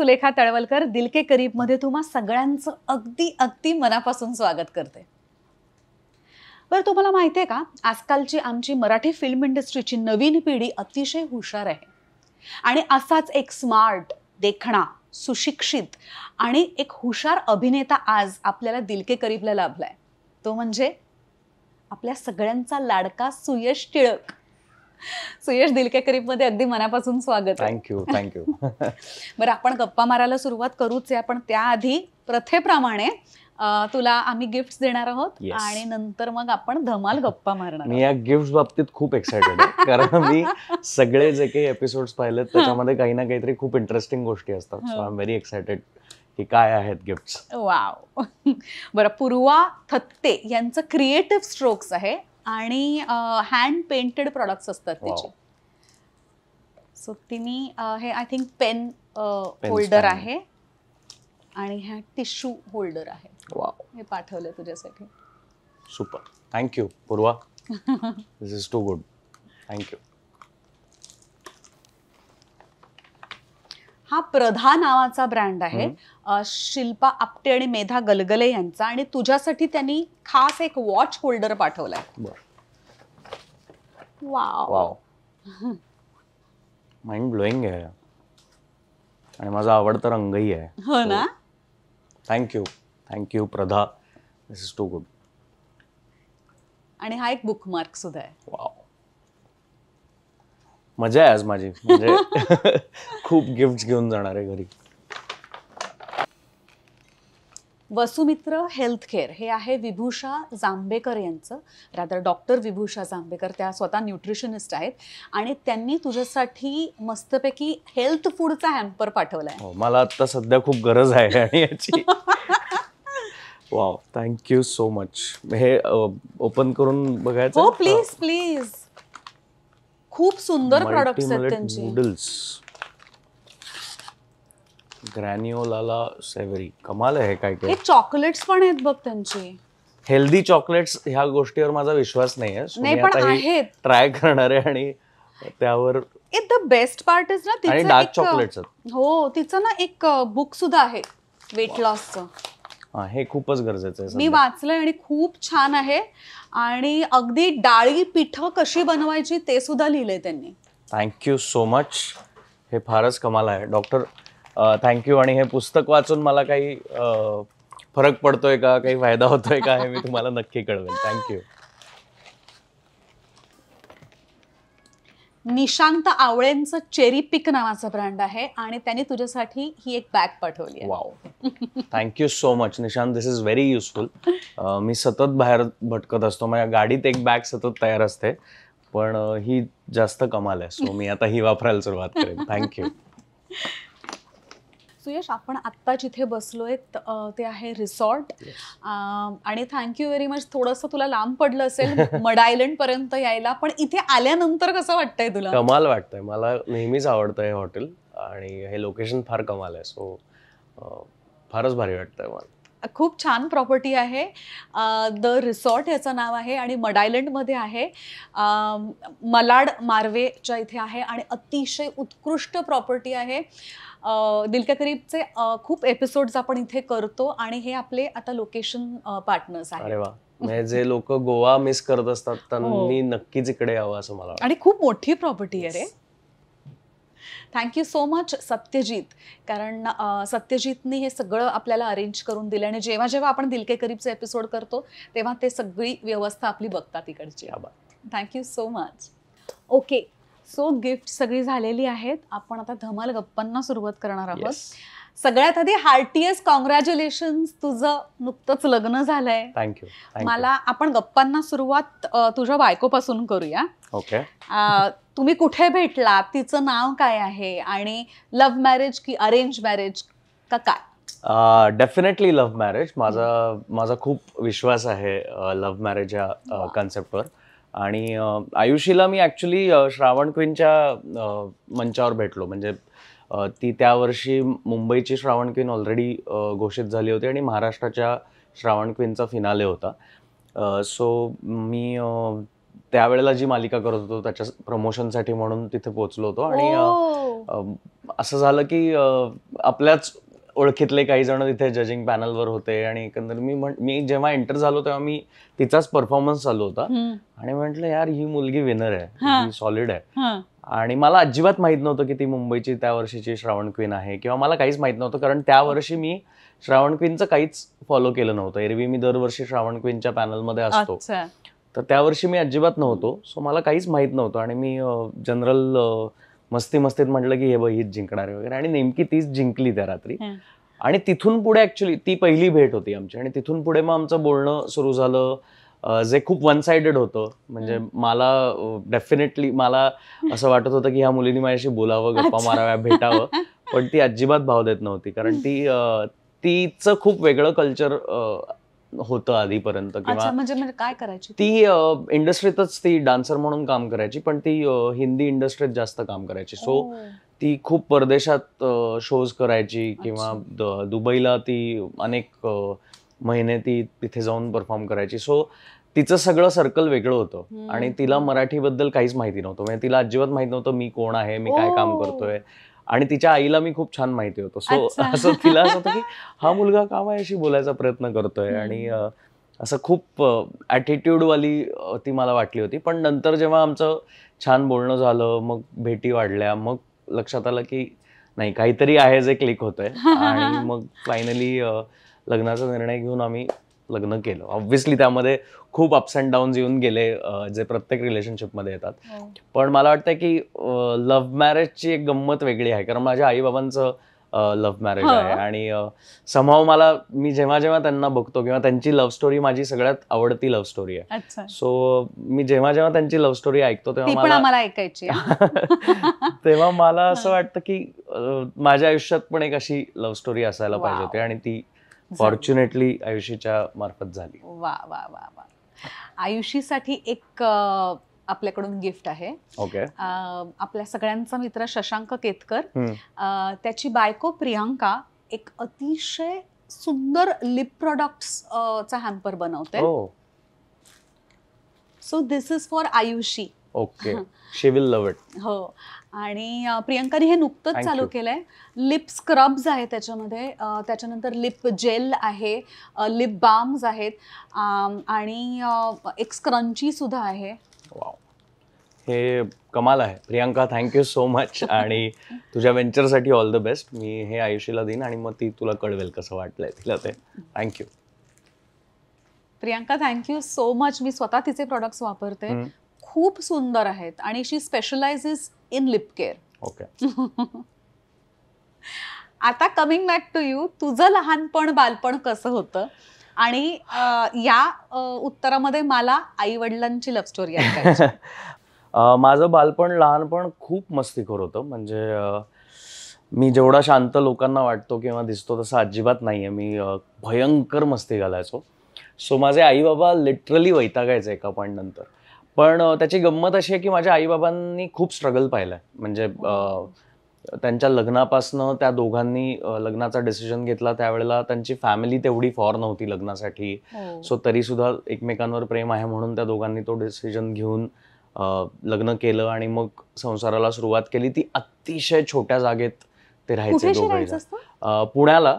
सुलेखा तळवलकर दिलके मध्ये तुम्हा सगळ्यांचं अगदी अगदी मनापासून स्वागत करते बरं तुम्हाला माहिती आहे का आजकालची आमची मराठी फिल्म इंडस्ट्रीची नवीन पिढी अतिशय हुशार आहे आणि असाच एक स्मार्ट देखणा सुशिक्षित आणि एक हुशार अभिनेता आज आपल्याला दिलके करीबला लाभलाय तो म्हणजे आपल्या सगळ्यांचा लाडका सुयश टिळक सुयश दिलकेकरीप मध्ये अगदी मनापासून स्वागत थँक्यू थँक्यू बरं आपण गप्पा मारायला सुरुवात करूच आहे पण त्याआधी प्रथेप्रमाणे तुला आम्ही गिफ्ट देणार आहोत आणि नंतर मग आपण धमाल गप्पा मारणार मी या गिफ्ट बाबतीत खूप एक्साइटेड आहे कारण मी सगळे जे काही एपिसोड पाहिलेत त्याच्यामध्ये काही ना काहीतरी खूप इंटरेस्टिंग गोष्टी असतात so I am very excited की काय आहेत गिफ्ट वाव बरं पूर्वा थत्ते यांचं क्रिएटिव्ह स्ट्रोक्स आहे आणि हँड पेंटेड प्रॉडक्ट्स असतात त्याचे सो तिने हे आय थिंक पेन होल्डर आहे आणि ह्या टिश्यू होल्डर आहे हे पाठवलं तुझ्यासाठी super thank you Purva this is too good thank you हा प्रधा नावाचा ब्रँड आहे शिल्पा आपटे आणि मेधा गलगले यांचा आणि तुझ्यासाठी त्यांनी खास एक वॉच होल्डर पाठवलाय वाव माइंड ब्लोईंग आहे आणि माझा आवडता रंगही आहे हो ना थँक्यू हो. Thank you Pradha this is too good आणि हा एक बुकमार्क सुद्धा आहे वाव मजा आहे आज माझी म्हणजे खूप गिफ्ट घेऊन जाणार आहे घरी वसुमित्र हेल्थ केअर हे आहे विभूषा जांभेकर यांचं रादर डॉक्टर विभूषा जांभेकर त्या स्वतः न्यूट्रिशनिस्ट आहेत आणि त्यांनी तुझ्यासाठी मस्तपैकी हेल्थ फूडचा हॅम्पर पाठवला आहे मला आता सध्या खूप गरज आहे याची वाव थँक्यू सो मच हे ओपन करून बघायचं प्लीज हो, प्लीज खूप सुंदर प्रॉडक्ट आहेत नूडल्स ग्रॅन्युओलाला सेवरी कमाल आहे काय काय चॉकलेट्स पण आहेत बघ त्यांचे हेल्दी चॉकलेट्स ह्या गोष्टीवर माझा विश्वास नाही आहेत ट्राय करणार आहे आणि त्यावर it the best part is ना डार्क चॉकलेट्स हो तिचं ना एक बुक सुद्धा आहे वेट लॉसचं हे खूपच गरजेचं आहे मी वाचलंय आणि खूप छान आहे आणि अगदी डाळी पिठं कशी बनवायची ते सुद्धा लिहिले त्यांनी थँक्यू सो मच हे फारच कमाल आहे डॉक्टर थँक्यू आणि हे पुस्तक वाचून मला काही फरक पडतोय का काही फायदा होतोय का हे मी तुम्हाला नक्की कळवेल थँक्यू निशांत आवळेंचं चेरी पिक नावाचं ब्रँड आहे आणि त्यांनी तुझ्यासाठी ही एक बॅग पाठवली wow thank you so much Nishant this is very useful मी सतत बाहेर भटकत असतो माझ्या गाडीत एक बॅग सतत तयार असते पण ही जास्त कमाल आहे सो मी आता ही वापरायला सुरुवात करेन थँक्यू सुयश आपण आत्ता जिथे बसलोय ते आहे रिसॉर्ट आणि थँक्यू व्हेरी मच थोडस तुला लांब पडलं असेल मड आयलंड पर्यंत यायला पण इथे आल्यानंतर कसं वाटतंय तुला कमाल वाटतंय मला नेहमीच आवडतं हे हॉटेल आणि हे लोकेशन फार कमाल आहे सो फारच भारी वाटतंय मला खूप छान प्रॉपर्टी आहे द रिसॉर्ट याचं नाव आहे आणि मध्ये आहे मलाड मार्वेच्या इथे आहे आणि अतिशय उत्कृष्ट प्रॉपर्टी आहे दिलके करीबचे खूप एपिसोड्स आपण इथे करतो आणि हे आपले आता लोकेशन पार्टनर्स आहे जे लोक गोवा मिस करत असतात हो. त्यांनी नक्कीच इकडे यावं असं मला आणि खूप मोठी प्रॉपर्टी आहे रे थँक्यू सो मच सत्यजित कारण सत्यजीतने हे सगळं आपल्याला अरेंज करून दिलं आणि जेव्हा जेव्हा आपण दिलके करीबचे एपिसोड करतो तेव्हा ते सगळी व्यवस्था आपली बघतात इकडची thank you so much okay so gift सगळी झालेली आहेत आपण आता धमाल गप्पांना सुरुवात करणार आहोत सगळ्यात आधी हार्टीएस्ट कॉंग्रॅच्युलेशन तुझं नुकतंच लग्न झालंय थँक्यू मला आपण गप्पांना सुरुवात तुझ्या बायकोपासून करूया ओके तुम्ही कुठे भेटला तिचं नाव काय आहे आणि लव्ह मॅरेज की अरेंज मॅरेज का काय डेफिनेटली लव्ह मॅरेज माझा माझा खूप विश्वास आहे लव्ह मॅरेज या कॉन्सेप्टवर आणि आयुषीला मी ॲक्च्युली श्रावण क्वीनच्या मंचावर भेटलो म्हणजे ती त्या वर्षी मुंबईची श्रावण क्वीन ऑलरेडी घोषित झाली होती आणि महाराष्ट्राच्या श्रावण क्वीनचा फिनाले होता सो मी त्यावेळेला जी मालिका करत होतो त्याच्या प्रमोशनसाठी म्हणून तिथे पोचलो होतो आणि असं झालं की आपल्याच ओळखीतले काही जण तिथे जजिंग पॅनलवर होते आणि एकंदर मी मी जेव्हा एंटर झालो तेव्हा मी तिचाच परफॉर्मन्स चालू होता आणि म्हटलं यार ही मुलगी विनर आहे सॉलिड आहे आणि मला अजिबात माहित नव्हतं की ती मुंबईची त्या वर्षीची श्रावण क्वीन आहे किंवा मला काहीच माहित नव्हतं कारण त्या वर्षी मी श्रावण क्वीनचं काहीच फॉलो केलं नव्हतं एरवी मी दरवर्षी श्रावण क्वीनच्या पॅनलमध्ये असतो तर त्या वर्षी मी अजिबात नव्हतो सो मला काहीच माहित नव्हतं आणि मी जनरल मस्ती मस्तीत म्हटलं की हे बघ हीच जिंकणार वगैरे आणि नेमकी तीच जिंकली त्या रात्री आणि तिथून पुढे ॲक्च्युली ती पहिली भेट होती आमची आणि तिथून पुढे मग आमचं बोलणं सुरू झालं जे खूप वन सायडेड होतं म्हणजे मला डेफिनेटली मला असं वाटत होतं की ह्या मुलीने माझ्याशी बोलावं गप्पा माराव्या भेटावं पण ती अजिबात भाव देत नव्हती कारण ती तिचं खूप वेगळं कल्चर होतं आधीपर्यंत किंवा म्हणजे, म्हणजे काय करायची ती इंडस्ट्रीतच ती डान्सर म्हणून काम करायची पण ती हिंदी इंडस्ट्रीत जास्त काम करायची सो ती खूप परदेशात शोज करायची किंवा दुबईला ती अनेक महिने ती तिथे जाऊन परफॉर्म करायची सो तिचं सगळं सर्कल वेगळं होतं आणि तिला मराठीबद्दल काहीच माहिती नव्हतं म्हणजे तिला अजिबात माहित नव्हतं मी कोण आहे मी काय काम करतोय आणि तिच्या आईला मी खूप छान माहिती होतो सो असं तिला असं होतं की हा मुलगा का अशी बोलायचा प्रयत्न करतोय आणि असं खूप ॲटिट्यूडवाली ती मला वाटली होती पण नंतर जेव्हा आमचं छान बोलणं झालं मग भेटी वाढल्या मग लक्षात आलं की नाही काहीतरी आहे जे क्लिक होतंय आणि मग फायनली लग्नाचा निर्णय घेऊन आम्ही लग्न केलं ऑब्व्हियसली त्यामध्ये खूप अप्स अँड डाऊन्स येऊन गेले जे प्रत्येक रिलेशनशिपमध्ये येतात हो. पण मला वाटतं की लव्ह मॅरेजची एक गंमत वेगळी आहे कारण माझ्या आई बाबांचं लव्ह हो. मॅरेज आहे आणि समाव मला मी जेव्हा जेव्हा त्यांना बघतो किंवा त्यांची लव्ह स्टोरी माझी सगळ्यात आवडती लव्ह स्टोरी आहे सो मी जेव्हा जेव्हा त्यांची लव्ह स्टोरी ऐकतो तेव्हा मला ऐकायची तेव्हा मला असं वाटतं की माझ्या आयुष्यात पण एक अशी लव्ह स्टोरी असायला पाहिजे होती आणि ती फॉर्च्युनेटली आयुषीच्या मार्फत झाली वा वा वा वा आयुषीसाठी एक आपल्याकडून गिफ्ट आहे ओके आपल्या सगळ्यांचा मित्र शशांक केतकर त्याची बायको प्रियांका एक अतिशय सुंदर लिप प्रॉडक्ट्स चा हॅम्पर बनवते so this is for Ayushi okay she will love it हो आणि प्रियंकाने हे नुकतंच चालू केलंय लिप स्क्रब्स आहे त्याच्यामध्ये त्याच्यानंतर लिप जेल आहे लिप बाम्स आहेत आणि एक स्क्रंची सुद्धा आहे हे कमाल आहे प्रियांका थँक्यू सो मच आणि तुझ्या व्हेंचरसाठी ऑल द बेस्ट मी हे आयुषीला देईन आणि मग ती तुला कळवेल कसं वाटलंय तिला ते thank you Priyanka thank you so much मी स्वतः तिचे प्रॉडक्ट्स वापरते खूप सुंदर आहेत आणि she specializes in lip care okay आता कमिंग बॅक टू यू तुझं लहानपण बालपण कसं होतं आणि या उत्तरामध्ये मला आई वडिलांची लव्ह स्टोरी आहे माझं बालपण लहानपण खूप मस्तीखोर होतं म्हणजे मी जेवढा शांत लोकांना वाटतो किंवा दिसतो तसं अजिबात नाही आहे मी भयंकर मस्ती घालायचो सो माझे आई बाबा लिटरली वैतागायचे एका पॉईंट नंतर पण त्याची गंमत अशी आहे की माझ्या आईबाबांनी खूप स्ट्रगल पाहिलंय म्हणजे त्यांच्या लग्नापासनं त्या दोघांनी लग्नाचा डिसिजन घेतला त्यावेळेला त्यांची फॅमिली तेवढी फॉर नव्हती लग्नासाठी सो हो. तरी सुद्धा एकमेकांवर प्रेम आहे म्हणून त्या दोघांनी तो डिसिजन घेऊन लग्न केलं आणि मग संसाराला सुरुवात केली ती अतिशय छोट्या जागेत ते राहायचे दोघे पुण्याला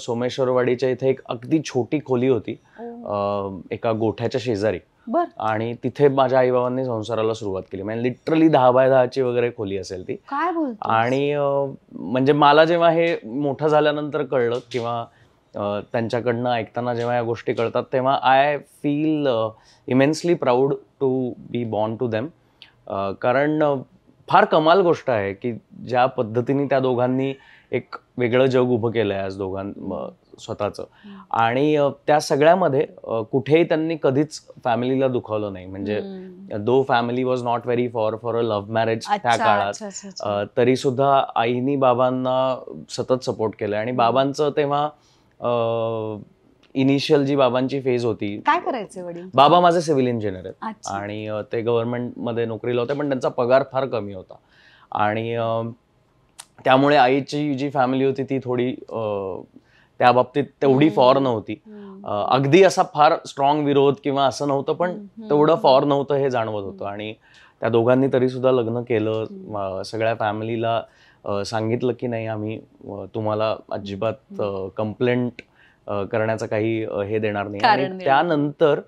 सोमेश्वरवाडीच्या इथे एक अगदी छोटी खोली होती हो. एका गोठ्याच्या शेजारी आणि तिथे माझ्या आई बाबांनी संसाराला सुरुवात केली म्हणजे लिटरली दहा बाय दहाची वगैरे खोली असेल ती काय बोल आणि म्हणजे मला जेव्हा हे मोठं झाल्यानंतर कळलं किंवा त्यांच्याकडनं ऐकताना जेव्हा या गोष्टी कळतात तेव्हा I feel immensely proud to be born to them कारण फार कमाल गोष्ट आहे की ज्या पद्धतीने त्या दोघांनी एक वेगळं जग उभं केलं आहे आज दोघां स्वतःच आणि त्या सगळ्यामध्ये कुठेही त्यांनी कधीच फॅमिलीला दुखावलं नाही म्हणजे though family was not very for for a love marriage त्या काळात तरी सुद्धा आईनी बाबांना सतत सपोर्ट केलं आणि बाबांचं तेव्हा इनिशियल जी बाबांची फेज होती काय करायचे बाबा माझे सिव्हिल इंजिनियर आहेत आणि ते गव्हर्नमेंट मध्ये नोकरीला होते पण त्यांचा पगार फार कमी होता आणि त्यामुळे आईची जी फॅमिली होती ती थोडी त्या बाबतीत तेवढी फॉर नव्हती अगदी असा फार स्ट्रॉंग विरोध किंवा असं नव्हतं पण तेवढं फॉर नव्हतं हे जाणवत होतं आणि त्या दोघांनी तरी सुद्धा लग्न केलं सगळ्या फॅमिलीला सांगितलं की नाही आम्ही तुम्हाला अजिबात कंप्लेंट करण्याचं काही हे देणार नाही आणि त्यानंतर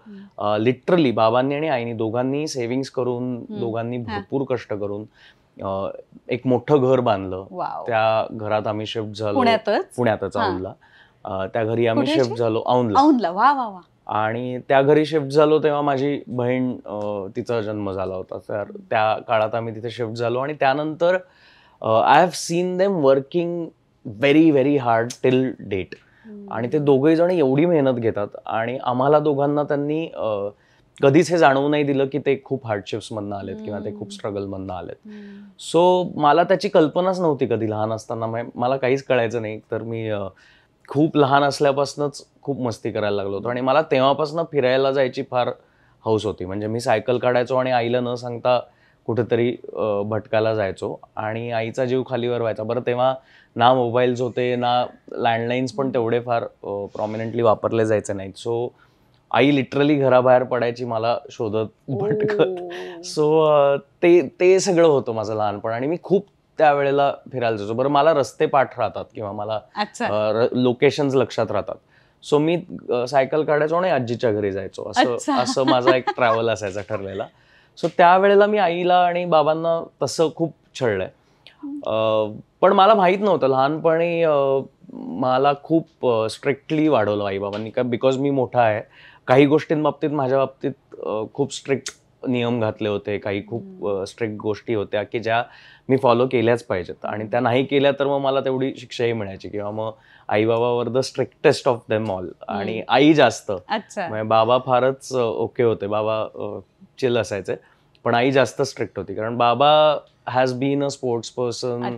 लिटरली बाबांनी आणि आईनी दोघांनी सेव्हिंग्स करून दोघांनी भरपूर कष्ट करून एक मोठं घर बांधलं त्या घरात आम्ही शिफ्ट झालो पुण्यातच आवडला त्या घरी आम्ही शिफ्ट झालो औंधला आणि त्या घरी शिफ्ट झालो तेव्हा माझी बहीण तिचा जन्म झाला होता तर त्या काळात आम्ही तिथे शिफ्ट झालो आणि त्यानंतर I have seen them working very very hard till date आणि ते दोघे जण एवढी मेहनत घेतात आणि आम्हाला दोघांना त्यांनी कधीच हे जाणवू नाही दिलं की ते खूप मधनं आलेत किंवा ते खूप स्ट्रगल मधनं आलेत सो मला त्याची कल्पनाच नव्हती कधी लहान असताना मला काहीच कळायचं नाही तर मी खूप लहान असल्यापासूनच खूप मस्ती करायला लागलो होतो आणि मला तेव्हापासून फिरायला जायची फार हौस होती म्हणजे मी सायकल काढायचो आणि आईला न सांगता कुठेतरी भटकायला जायचो आणि आईचा जीव खालीवर व्हायचा बरं तेव्हा ना मोबाईल्स होते ना लँडलाईन्स पण तेवढे फार प्रॉमिनंटली वापरले जायचे नाहीत सो आई लिटरली घराबाहेर पडायची मला शोधत भटकत सो ते ते सगळं होतं माझं लहानपण आणि मी खूप त्यावेळेला फिरायला जायचो बरं मला रस्ते पाठ राहतात किंवा मला लोकेशन्स लक्षात राहतात सो मी सायकल काढायचो आणि आजीच्या घरी जायचो असं असं माझा एक ट्रॅव्हल असायचा ठरलेला सो त्यावेळेला मी आईला आणि बाबांना तसं खूप छळलंय पण मला माहीत नव्हतं लहानपणी मला खूप स्ट्रिक्टली वाढवलं आई बाबांनी का बिकॉज मी मोठा आहे काही गोष्टींबाबतीत माझ्या बाबतीत खूप स्ट्रिक्ट नियम घातले होते काही खूप स्ट्रिक्ट गोष्टी होत्या की ज्या मी फॉलो केल्याच पाहिजेत आणि त्या नाही केल्या तर मग मला तेवढी शिक्षाही मिळायची किंवा मग आई were the strictest of them all आणि आई जास्त म्हणजे बाबा फारच ओके होते बाबा चिल असायचे पण आई जास्त स्ट्रिक्ट होती कारण बाबा has been a sports person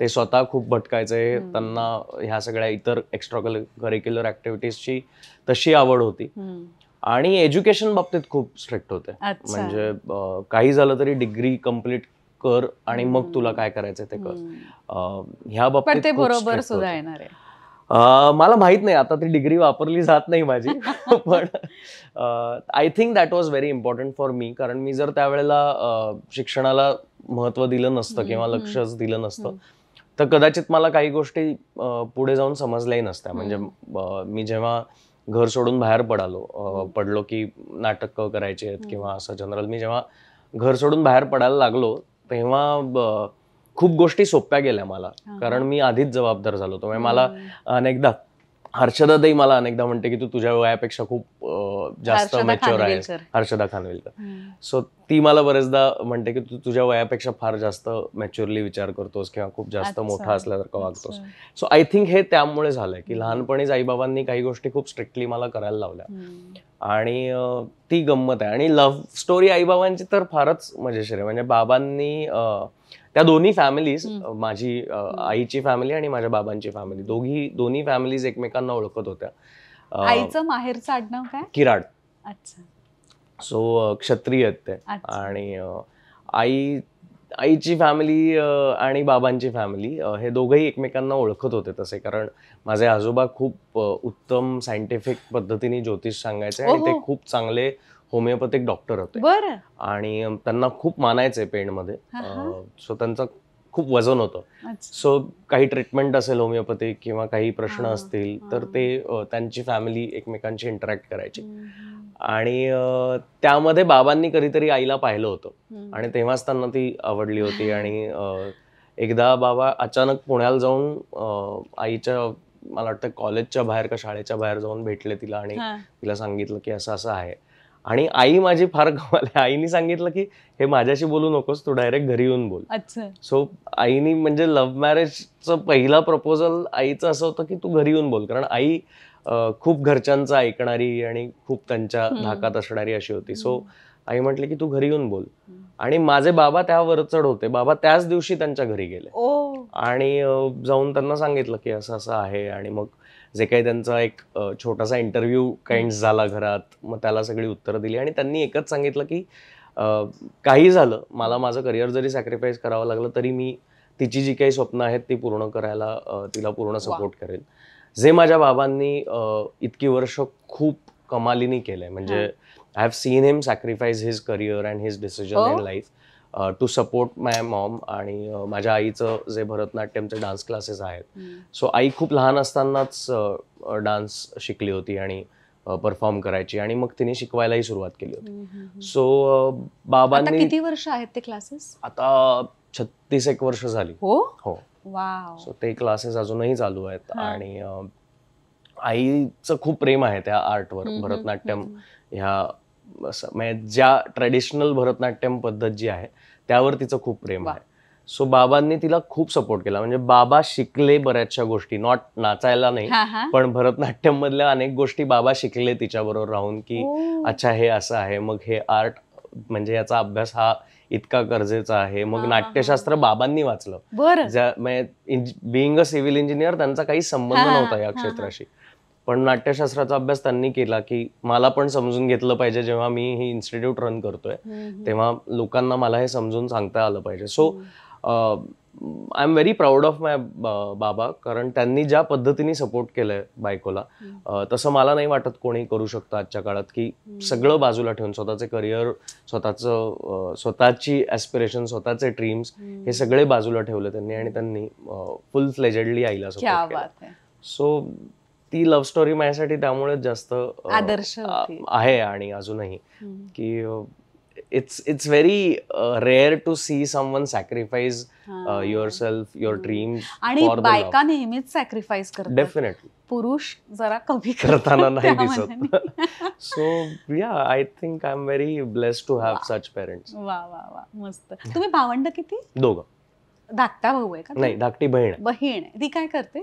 ते स्वतः खूप भटकायचे त्यांना ह्या सगळ्या इतर एक्स्ट्रा करिक्युलर ऍक्टिव्हिटीजची तशी आवड होती आणि एज्युकेशन बाबतीत खूप स्ट्रिक्ट होते म्हणजे काही झालं तरी डिग्री कम्प्लीट कर आणि मग तुला काय करायचं ते कर ह्या बाबतीत बरोबर सुद्धा येणार आहे मला माहित नाही आता ती डिग्री वापरली जात नाही माझी पण I think that was very important for me कारण मी जर त्यावेळेला शिक्षणाला महत्व दिलं नसतं किंवा लक्षच दिलं नसतं तर कदाचित मला काही गोष्टी पुढे जाऊन समजल्याही नसत्या म्हणजे मी जेव्हा घर सोडून बाहेर पडालो पडलो की नाटक करायचे आहेत किंवा असं जनरल मी जेव्हा घर सोडून बाहेर पडायला लागलो तेव्हा खूप गोष्टी सोप्या गेल्या मला कारण मी आधीच जबाबदार झालो त्यामुळे म्हणजे मला अनेकदा हर्षदाताई मला अनेकदा म्हणते की तू तुझ्या वयापेक्षा खूप जास्त मॅच्युअर आहेस हर्षदा खानविलकर सो ती मला बरेचदा म्हणते की तू तुझ्या वयापेक्षा फार जास्त मॅच्युअरली विचार करतोस किंवा खूप जास्त मोठा असल्यासारखं वागतोस सो आय थिंक हे त्यामुळे झालंय की लहानपणीच आईबाबांनी काही गोष्टी खूप स्ट्रिक्टली मला करायला लावल्या आणि ती गंमत आहे आणि लव्ह स्टोरी आईबाबांची तर फारच मजेशीर आहे म्हणजे बाबांनी त्या दोन्ही फॅमिलीज माझी आईची फॅमिली आणि माझ्या बाबांची फॅमिली दोघी दोन्ही फॅमिलीज एकमेकांना ओळखत होत्या आईचं माहेरचं आडनाव काय किराड अच्छा सो क्षत्रिय ते आणि आई आईची फॅमिली आणि बाबांची फॅमिली हे दोघंही एकमेकांना ओळखत होते तसे कारण माझे आजोबा खूप उत्तम सायंटिफिक पद्धतीने ज्योतिष सांगायचे आणि ते खूप चांगले होमिओपॅथिक डॉक्टर होते आणि त्यांना खूप मानायचे मध्ये सो त्यांचं खूप वजन होतं सो काही ट्रीटमेंट असेल होमिओपॅथी किंवा काही प्रश्न असतील तर ते त्यांची फॅमिली एकमेकांशी इंटरॅक्ट करायची आणि त्यामध्ये बाबांनी कधीतरी आईला पाहिलं होतं आणि तेव्हाच त्यांना ती आवडली होती आणि एकदा बाबा अचानक पुण्याला जाऊन आईच्या मला वाटतं कॉलेजच्या बाहेर का शाळेच्या बाहेर जाऊन भेटले तिला आणि तिला सांगितलं की असं असं आहे आणि आई माझी फार गमाली आईनी सांगितलं की हे माझ्याशी बोलू नकोस तू डायरेक्ट घरी येऊन बोल सो आईनी म्हणजे लव्ह मॅरेजचं पहिला प्रपोजल आईचं असं होतं की तू घरी येऊन बोल कारण आई खूप घरच्यांचं ऐकणारी आणि खूप त्यांच्या धाकात असणारी अशी होती सो आई म्हटली की तू घरी येऊन बोल आणि माझे बाबा त्यावर चढ होते बाबा त्याच दिवशी त्यांच्या घरी गेले आणि जाऊन त्यांना सांगितलं की असं असं आहे आणि मग जे काही त्यांचा एक छोटासा इंटरव्ह्यू काइंड झाला घरात मग त्याला सगळी उत्तरं दिली आणि त्यांनी एकच सांगितलं की काही झालं मला माझं करिअर जरी सॅक्रिफाईस करावं लागलं तरी मी तिची जी काही स्वप्न आहेत ती पूर्ण करायला तिला पूर्ण सपोर्ट करेल जे माझ्या बाबांनी इतकी वर्ष खूप कमालीनी केलंय म्हणजे I have seen him sacrifice his career and his decision in life to support my mom आणि माझ्या आईचं जे भरतनाट्यमचे डान्स क्लासेस आहेत सो आई खूप लहान असतानाच डान्स शिकली होती आणि परफॉर्म करायची आणि मग तिने शिकवायलाही सुरुवात केली होती सो बाबांनी किती वर्ष आहेत ते क्लासेस आता छत्तीस एक वर्ष झाली हो हो सो ते क्लासेस अजूनही चालू आहेत आणि आईचं खूप प्रेम आहे त्या आर्टवर भरतनाट्यम ह्या म्हणजे ज्या ट्रॅडिशनल भरतनाट्यम पद्धत जी आहे त्यावर तिचं खूप प्रेम आहे सो बाबांनी तिला खूप सपोर्ट केला म्हणजे बाबा शिकले बऱ्याचशा गोष्टी नॉट नाचायला नाही पण भरतनाट्यम मधल्या अनेक गोष्टी बाबा शिकले तिच्याबरोबर राहून की अच्छा हे असं आहे मग हे आर्ट म्हणजे याचा अभ्यास हा इतका गरजेचा आहे मग नाट्यशास्त्र बाबांनी वाचलं बिईंग अ सिव्हिल इंजिनियर त्यांचा काही संबंध नव्हता या क्षेत्राशी पण नाट्यशास्त्राचा अभ्यास त्यांनी केला की मला पण समजून घेतलं पाहिजे जेव्हा मी ही इन्स्टिट्यूट रन करतोय तेव्हा लोकांना मला हे समजून सांगता आलं पाहिजे so I am very proud of my बाबा कारण त्यांनी ज्या पद्धतीने सपोर्ट केलंय बायकोला तसं मला नाही वाटत कोणी करू शकतं आजच्या काळात की सगळं बाजूला ठेवून स्वतःचे करिअर स्वतःचं स्वतःची ॲस्पिरेशन स्वतःचे ड्रीम्स हे सगळे बाजूला ठेवले त्यांनी आणि त्यांनी फुल फ्लेजेडली आईला सो ती लव्ह स्टोरी माझ्यासाठी त्यामुळे जास्त आदर्श आहे आणि अजूनही की it's it's very rare to see someone sacrifice yourself your dream आणि बायका नेहमीच सॅक्रिफाईस करतात डेफिनेटली पुरुष जरा कमी करताना नाही दिसत so yeah I think I am very blessed to have such parents वा वा वा मस्त तुम्ही भावंड किती दोघं धाकटा भाऊ आहे का नाही धाकटी बहीण बहीण ती काय करते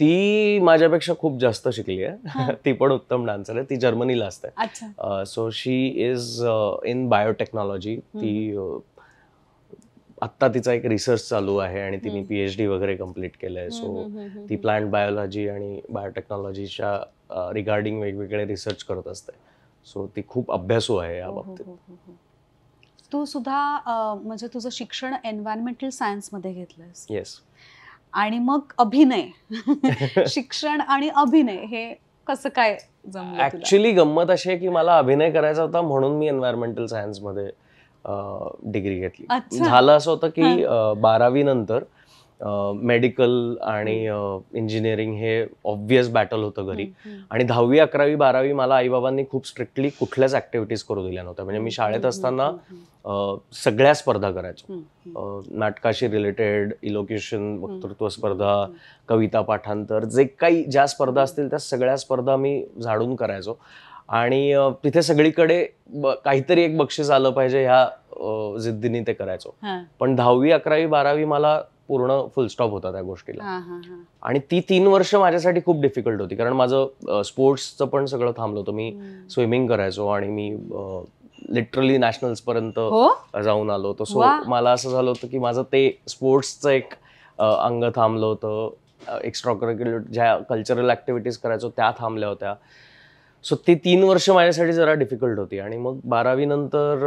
ती माझ्यापेक्षा खूप जास्त शिकली आहे ती पण उत्तम डान्सर आहे ती जर्मनीला असते so she is in biotechnology ती आत्ता तिचा एक रिसर्च चालू आहे आणि तिने पी एच डी वगैरे कम्प्लीट केलंय आहे सो ती प्लांट बायोलॉजी आणि बायोटेक्नॉलॉजीच्या रिगार्डिंग वेगवेगळे रिसर्च करत असते सो ती खूप अभ्यासू आहे या हो, हो, हो, बाबतीत तू सुद्धा म्हणजे तुझं शिक्षण एन्व्हायरमेंटल सायन्समध्ये घेतलं येस आणि मग अभिनय शिक्षण आणि अभिनय हे कसं काय ऍक्च्युली गंमत अशी आहे की मला अभिनय करायचा होता म्हणून मी एन्व्हायरमेंटल मध्ये डिग्री घेतली झालं असं होतं की बारावी नंतर मेडिकल आणि इंजिनिअरिंग हे ऑब्वियस बॅटल होतं घरी आणि दहावी अकरावी बारावी मला आईबाबांनी खूप स्ट्रिक्टली कुठल्याच ऍक्टिव्हिटीज करू दिल्या नव्हत्या म्हणजे मी शाळेत असताना सगळ्या स्पर्धा करायचो नाटकाशी रिलेटेड इलोकेशन वक्तृत्व स्पर्धा कविता पाठांतर जे काही ज्या स्पर्धा असतील त्या सगळ्या स्पर्धा मी झाडून करायचो आणि तिथे सगळीकडे काहीतरी एक बक्षीस आलं पाहिजे ह्या जिद्दीने ते करायचो पण दहावी अकरावी बारावी मला पूर्ण फुलस्टॉप होता त्या गोष्टीला आणि ती तीन वर्ष माझ्यासाठी खूप डिफिकल्ट होती कारण माझं स्पोर्ट्सचं पण सगळं थांबलं होतं मी स्विमिंग करायचो आणि मी लिटरली नॅशनल्स पर्यंत हो? जाऊन आलो होतो सो मला असं झालं होतं की माझं ते स्पोर्ट्सचं एक अंग थांबलं होतं एक्स्ट्रा करिक्युलर ज्या कल्चरल ऍक्टिव्हिटीज करायचो त्या थांबल्या होत्या सो ती तीन वर्ष माझ्यासाठी जरा डिफिकल्ट होती आणि मग बारावी नंतर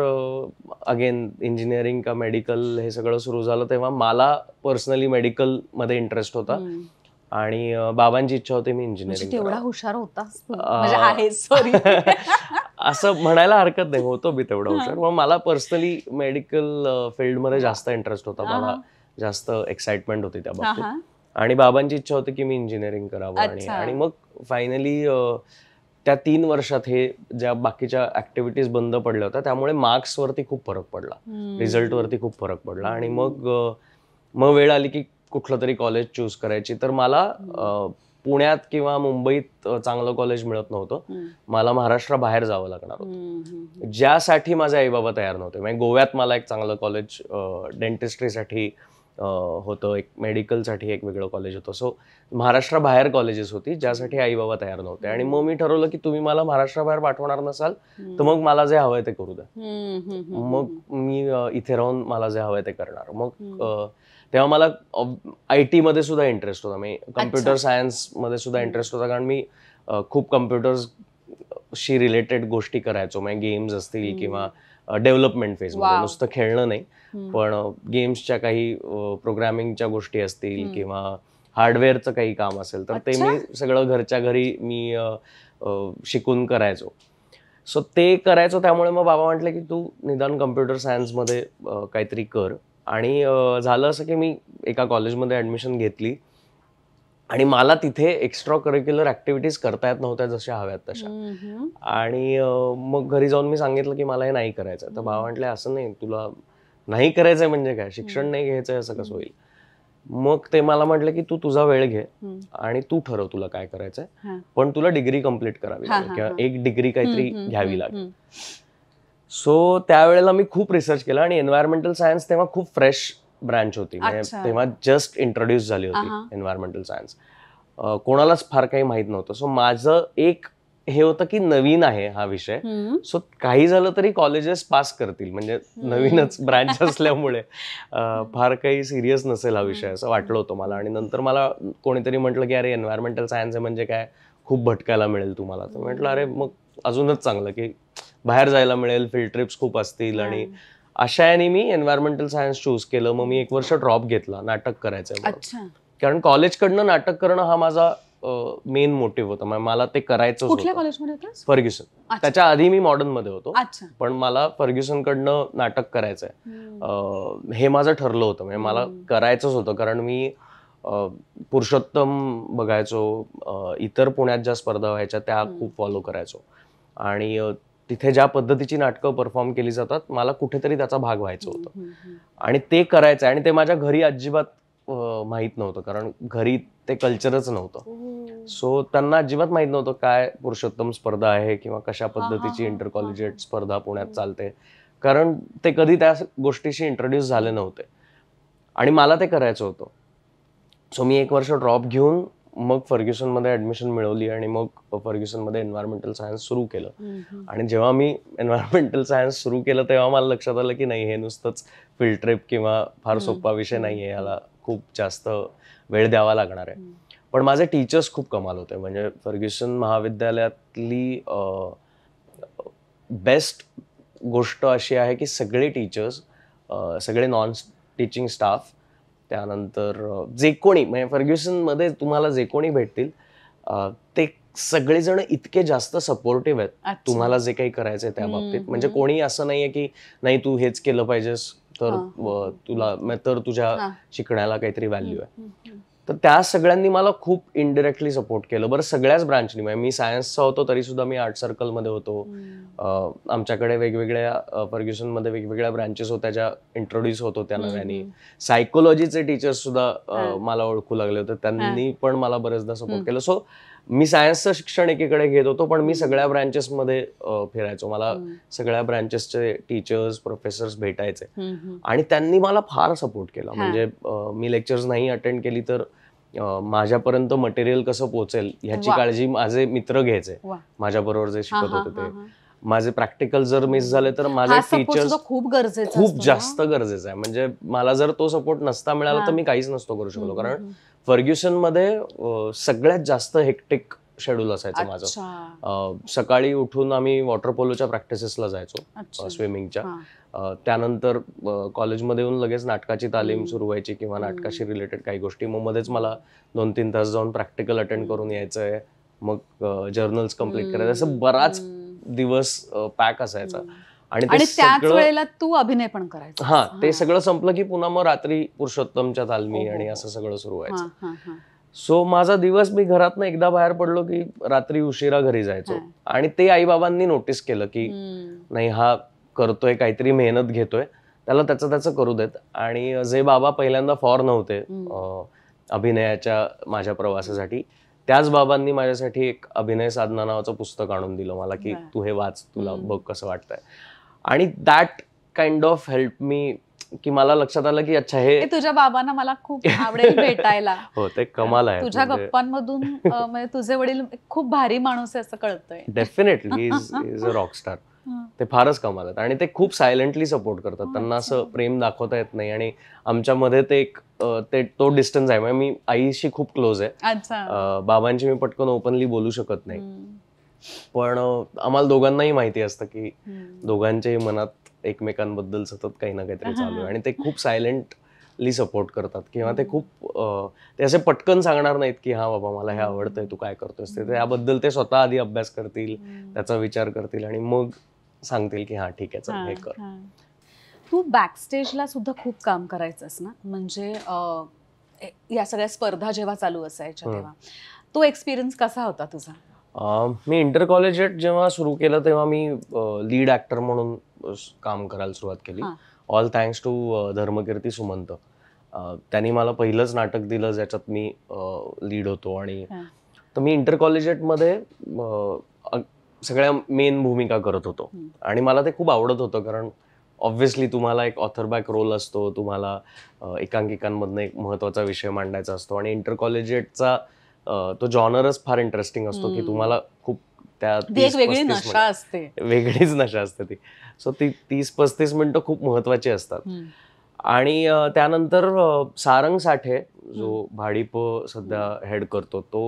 अगेन इंजिनिअरिंग का मेडिकल हे सगळं सुरू झालं तेव्हा मला पर्सनली मेडिकल मध्ये इंटरेस्ट होता आणि बाबांची इच्छा होती मी इंजिनिअरिंग म्हणजे एवढा हुशार होता सॉरी म्हणजे असं म्हणायला हरकत नाही होतो मी तेवढा हुशार मग मला पर्सनली मेडिकल फील्डमध्ये जास्त इंटरेस्ट होता मला जास्त एक्साइटमेंट होती त्या बाबतीत आणि बाबांची इच्छा होती की मी इंजिनिअरिंग करावं आणि मग फायनली त्या तीन वर्षात हे ज्या बाकीच्या ऍक्टिव्हिटीज बंद पडल्या होत्या त्यामुळे मार्क्सवरती खूप फरक पडला रिझल्टवरती खूप फरक पडला आणि मग मग वेळ आली की कुठलं तरी कॉलेज चूज करायची तर मला पुण्यात किंवा मुंबईत चांगलं कॉलेज मिळत नव्हतं मला महाराष्ट्रा बाहेर जावं लागणार होतं ज्यासाठी माझे आई बाबा तयार नव्हते म्हणजे गोव्यात मला एक चांगलं कॉलेज डेंटिस्ट्रीसाठी होतं एक मेडिकलसाठी एक वेगळं कॉलेज होतं सो महाराष्ट्राबाहेर कॉलेजेस होती ज्यासाठी आई बाबा तयार नव्हते आणि मग मी ठरवलं की तुम्ही मला महाराष्ट्राबाहेर पाठवणार नसाल तर मग मला जे हवंय ते करू द्या मग मी इथे राहून मला जे हवंय ते करणार मग तेव्हा मला आय टी मध्ये सुद्धा इंटरेस्ट होता मी कम्प्युटर सायन्स मध्ये सुद्धा इंटरेस्ट होता कारण मी खूप कम्प्युटर्स शी रिलेटेड गोष्टी करायचो म्हणजे गेम्स असतील किंवा डेव्हलपमेंट फेज मध्ये नुसतं खेळणं नाही पण गेम्सच्या काही प्रोग्रामिंगच्या गोष्टी असतील किंवा हार्डवेअरचं काही काम असेल तर ते मी सगळं घरच्या घरी मी शिकून करायचो सो ते करायचो त्यामुळे मग बाबा म्हटलं की तू निदान कम्प्युटर सायन्समध्ये काहीतरी कर आणि झालं असं की मी एका कॉलेजमध्ये ॲडमिशन घेतली आणि मला तिथे एक्स्ट्रा करिक्युलर ऍक्टिव्हिटीज करता येत नव्हत्या जशा हव्यात तशा आणि मग घरी जाऊन मी सांगितलं की मला हे नाही करायचं तर बाबा म्हटलं असं नाही तुला नाही करायचंय म्हणजे काय शिक्षण नाही घ्यायचंय असं कसं होईल मग ते मला म्हटलं की तू तुझा वेळ घे आणि तू ठरव तुला काय करायचंय पण तुला डिग्री कम्प्लीट करावी लागेल किंवा एक डिग्री काहीतरी घ्यावी लागेल सो त्यावेळेला मी खूप रिसर्च केला आणि एन्व्हायरमेंटल सायन्स तेव्हा खूप फ्रेश ब्रँच होती म्हणजे तेव्हा जस्ट इंट्रोड्यूस झाली होती एन्व्हायरमेंटल सायन्स कोणालाच फार काही माहीत नव्हतं सो माझं एक हे होतं की नवीन आहे हा विषय सो काही झालं तरी कॉलेजेस पास करतील म्हणजे नवीनच ब्रँच असल्यामुळे फार काही सिरियस नसेल हा विषय असं वाटलं होतं मला आणि नंतर मला कोणीतरी म्हटलं की अरे एन्व्हायरमेंटल सायन्स म्हणजे काय खूप भटकायला मिळेल तुम्हाला तर म्हटलं अरे मग अजूनच चांगलं की बाहेर जायला मिळेल फील्ड ट्रिप्स खूप असतील आणि अशा याने मी एन्व्हायरमेंटल सायन्स चूज केलं मग मी एक वर्ष ड्रॉप घेतला नाटक करायचं कारण कॉलेजकडनं नाटक करणं हा माझा मेन मोटिव्ह होतं मला ते करायचं कुठल्या फर्ग्युसन त्याच्या आधी मी मॉडर्न मध्ये होतो पण मला फर्ग्युसन कडनं नाटक करायचंय हे माझं ठरलं होतं म्हणजे मला करायचंच होतं कारण मी पुरुषोत्तम बघायचो इतर पुण्यात ज्या स्पर्धा व्हायच्या त्या खूप फॉलो करायचो आणि तिथे ज्या पद्धतीची नाटकं परफॉर्म केली जातात मला कुठेतरी त्याचा भाग व्हायचं होतं आणि ते करायचं आणि ते माझ्या घरी अजिबात माहीत माहित नव्हतं कारण घरी ते कल्चरच नव्हतं हो. सो त्यांना अजिबात माहित नव्हतं काय पुरुषोत्तम स्पर्धा आहे किंवा कशा पद्धतीची इंटर कॉलेजिएट स्पर्धा पुण्यात चालते कारण ते कधी त्या गोष्टीशी इंट्रोड्यूस झाले नव्हते आणि मला ते करायचं होतं सो मी एक वर्ष ड्रॉप घेऊन मग मध्ये ऍडमिशन मिळवली आणि मग फर्ग्युसन मध्ये एन्व्हायरमेंटल सायन्स सुरू केलं आणि जेव्हा मी एन्व्हायरमेंटल सायन्स सुरू केलं तेव्हा मला लक्षात आलं की नाही हे नुसतंच फिल्ड ट्रिप किंवा फार सोपा विषय नाही आहे याला खूप जास्त वेळ द्यावा लागणार आहे पण माझे टीचर्स खूप कमाल होते म्हणजे फर्ग्युसन महाविद्यालयातली बेस्ट गोष्ट अशी आहे की सगळे टीचर्स सगळे नॉन टीचिंग स्टाफ त्यानंतर जे कोणी म्हणजे फर्ग्युसनमध्ये तुम्हाला जे कोणी भेटतील ते सगळेजण इतके जास्त सपोर्टिव्ह आहेत तुम्हाला जे काही करायचंय त्या बाबतीत म्हणजे कोणी असं नाहीये की नाही तू हेच केलं पाहिजेस तर तुला तर तुझ्या शिकण्याला काहीतरी व्हॅल्यू आहे तर त्या सगळ्यांनी मला खूप इनडिरेक्टली सपोर्ट केलं बरं सगळ्याच ब्रांचनी म्हणजे मी सायन्सचा होतो तरी सुद्धा मी आर्ट सर्कलमध्ये होतो आमच्याकडे वेगवेगळ्या फर्ग्युसनमध्ये वेगवेगळ्या ब्रांचेस होत्या ज्या इंट्रोड्यूस होत होत्या नव्याने सायकोलॉजीचे टीचर्स सुद्धा मला ओळखू लागले होते त्यांनी पण मला बरेचदा सपोर्ट केलं सो मी सायन्सचं शिक्षण एकीकडे घेत होतो पण मी सगळ्या ब्रँचेसमध्ये फिरायचो मला सगळ्या ब्रँचेसचे टीचर्स प्रोफेसर्स भेटायचे आणि त्यांनी मला फार सपोर्ट केला म्हणजे मी लेक्चर्स नाही अटेंड केली तर माझ्यापर्यंत मटेरियल कसं पोहोचेल ह्याची काळजी माझे मित्र घ्यायचे माझ्याबरोबर जे शिकत होते ते माझे प्रॅक्टिकल जर मिस झाले तर माझे टीचर खूप गरजेचं खूप जास्त गरजेचं आहे म्हणजे मला जर तो सपोर्ट नसता मिळाला तर मी काहीच नसतो करू शकलो कारण फर्ग्युसन मध्ये सगळ्यात जास्त हेक्टिक शेड्यूल असायचं माझं सकाळी उठून आम्ही वॉटर पोलोच्या प्रॅक्टिसेसला जायचो स्विमिंगच्या त्यानंतर कॉलेजमध्ये येऊन लगेच नाटकाची तालीम सुरू व्हायची किंवा नाटकाशी रिलेटेड काही गोष्टी मग मध्येच मला दोन तीन तास जाऊन प्रॅक्टिकल अटेंड करून यायचंय मग जर्नल्स कम्प्लीट करायचं असं बराच दिवस पॅक असायचा आणि त्याच वेळेला तू अभिनय पण करायचा हा ते सगळं संपलं की पुन्हा मग रात्री पुरुषोत्तमच्या तालमी हो, हो, आणि हो. असं सगळं सुरू व्हायचं सो माझा दिवस मी घरात एकदा बाहेर पडलो की रात्री उशिरा घरी जायचो आणि ते आई बाबांनी नोटीस केलं की नाही हा करतोय काहीतरी मेहनत घेतोय त्याला त्याचं त्याचं करू देत आणि जे बाबा पहिल्यांदा फॉर नव्हते अभिनयाच्या माझ्या प्रवासासाठी त्याच बाबांनी माझ्यासाठी एक अभिनय साधना नावाचं पुस्तक आणून दिलं मला की तू हे वाच तुला बघ कसं वाटतंय आणि that kind of help me की मला लक्षात आलं की अच्छा हे तुझ्या बाबांना मला खूप आवडेल भेटायला हो ते कमाल आहे तुझ्या म्हणजे गप्पांमधून म्हणजे तुझे वडील खूप भारी माणूस आहे असं कळतंय डेफिनेटली इज अ रॉकस्टार ते फारच कमालात आणि ते खूप सायलेंटली सपोर्ट करतात त्यांना असं प्रेम दाखवता येत नाही आणि आमच्यामध्ये ते एक ते तो डिस्टन्स आहे म्हणजे मी आईशी खूप क्लोज आहे बाबांशी मी पटकन ओपनली बोलू शकत नाही पण आम्हाला दोघांनाही माहिती असतं की दोघांच्याही मनात एकमेकांबद्दल सतत काही ना काहीतरी चालू आहे आणि ते खूप सायलेंटली सपोर्ट करतात किंवा ते खूप ते असे पटकन सांगणार नाहीत की हा बाबा मला हे आवडतंय तू काय करतोस ते त्याबद्दल ते स्वतः आधी अभ्यास करतील त्याचा विचार करतील आणि मग सांगतील की हा ठीक आहे चल हे कर तू बॅकस्टेजला सुद्धा खूप काम करायचंस ना म्हणजे या सगळ्या स्पर्धा जेव्हा चालू असायच्या तेव्हा तो एक्सपिरियन्स कसा होता तुझा मी इंटर कॉलेजेट जेव्हा सुरू केलं तेव्हा मी लीड ऍक्टर म्हणून काम करायला सुरुवात केली all thanks to Dharmakirti Sumant त्यांनी मला पहिलंच नाटक दिलं ज्याच्यात मी लीड होतो आणि तर मी इंटर कॉलेजेटमध्ये सगळ्या मेन भूमिका करत होतो आणि मला ते खूप आवडत होतं कारण ऑब्व्हियसली तुम्हाला एक ऑथर बॅक रोल असतो तुम्हाला एकांकिकांमधनं एक महत्त्वाचा विषय मांडायचा असतो आणि इंटर कॉलेजेटचा तो जॉनरच फार इंटरेस्टिंग असतो की तुम्हाला खूप त्या वेगळी नशा असते वेगळीच नशा असते ती सो ती तीस पस्तीस मिनिटं खूप महत्वाची असतात आणि त्यानंतर सारंग साठे जो भाडीप सध्या हेड करतो तो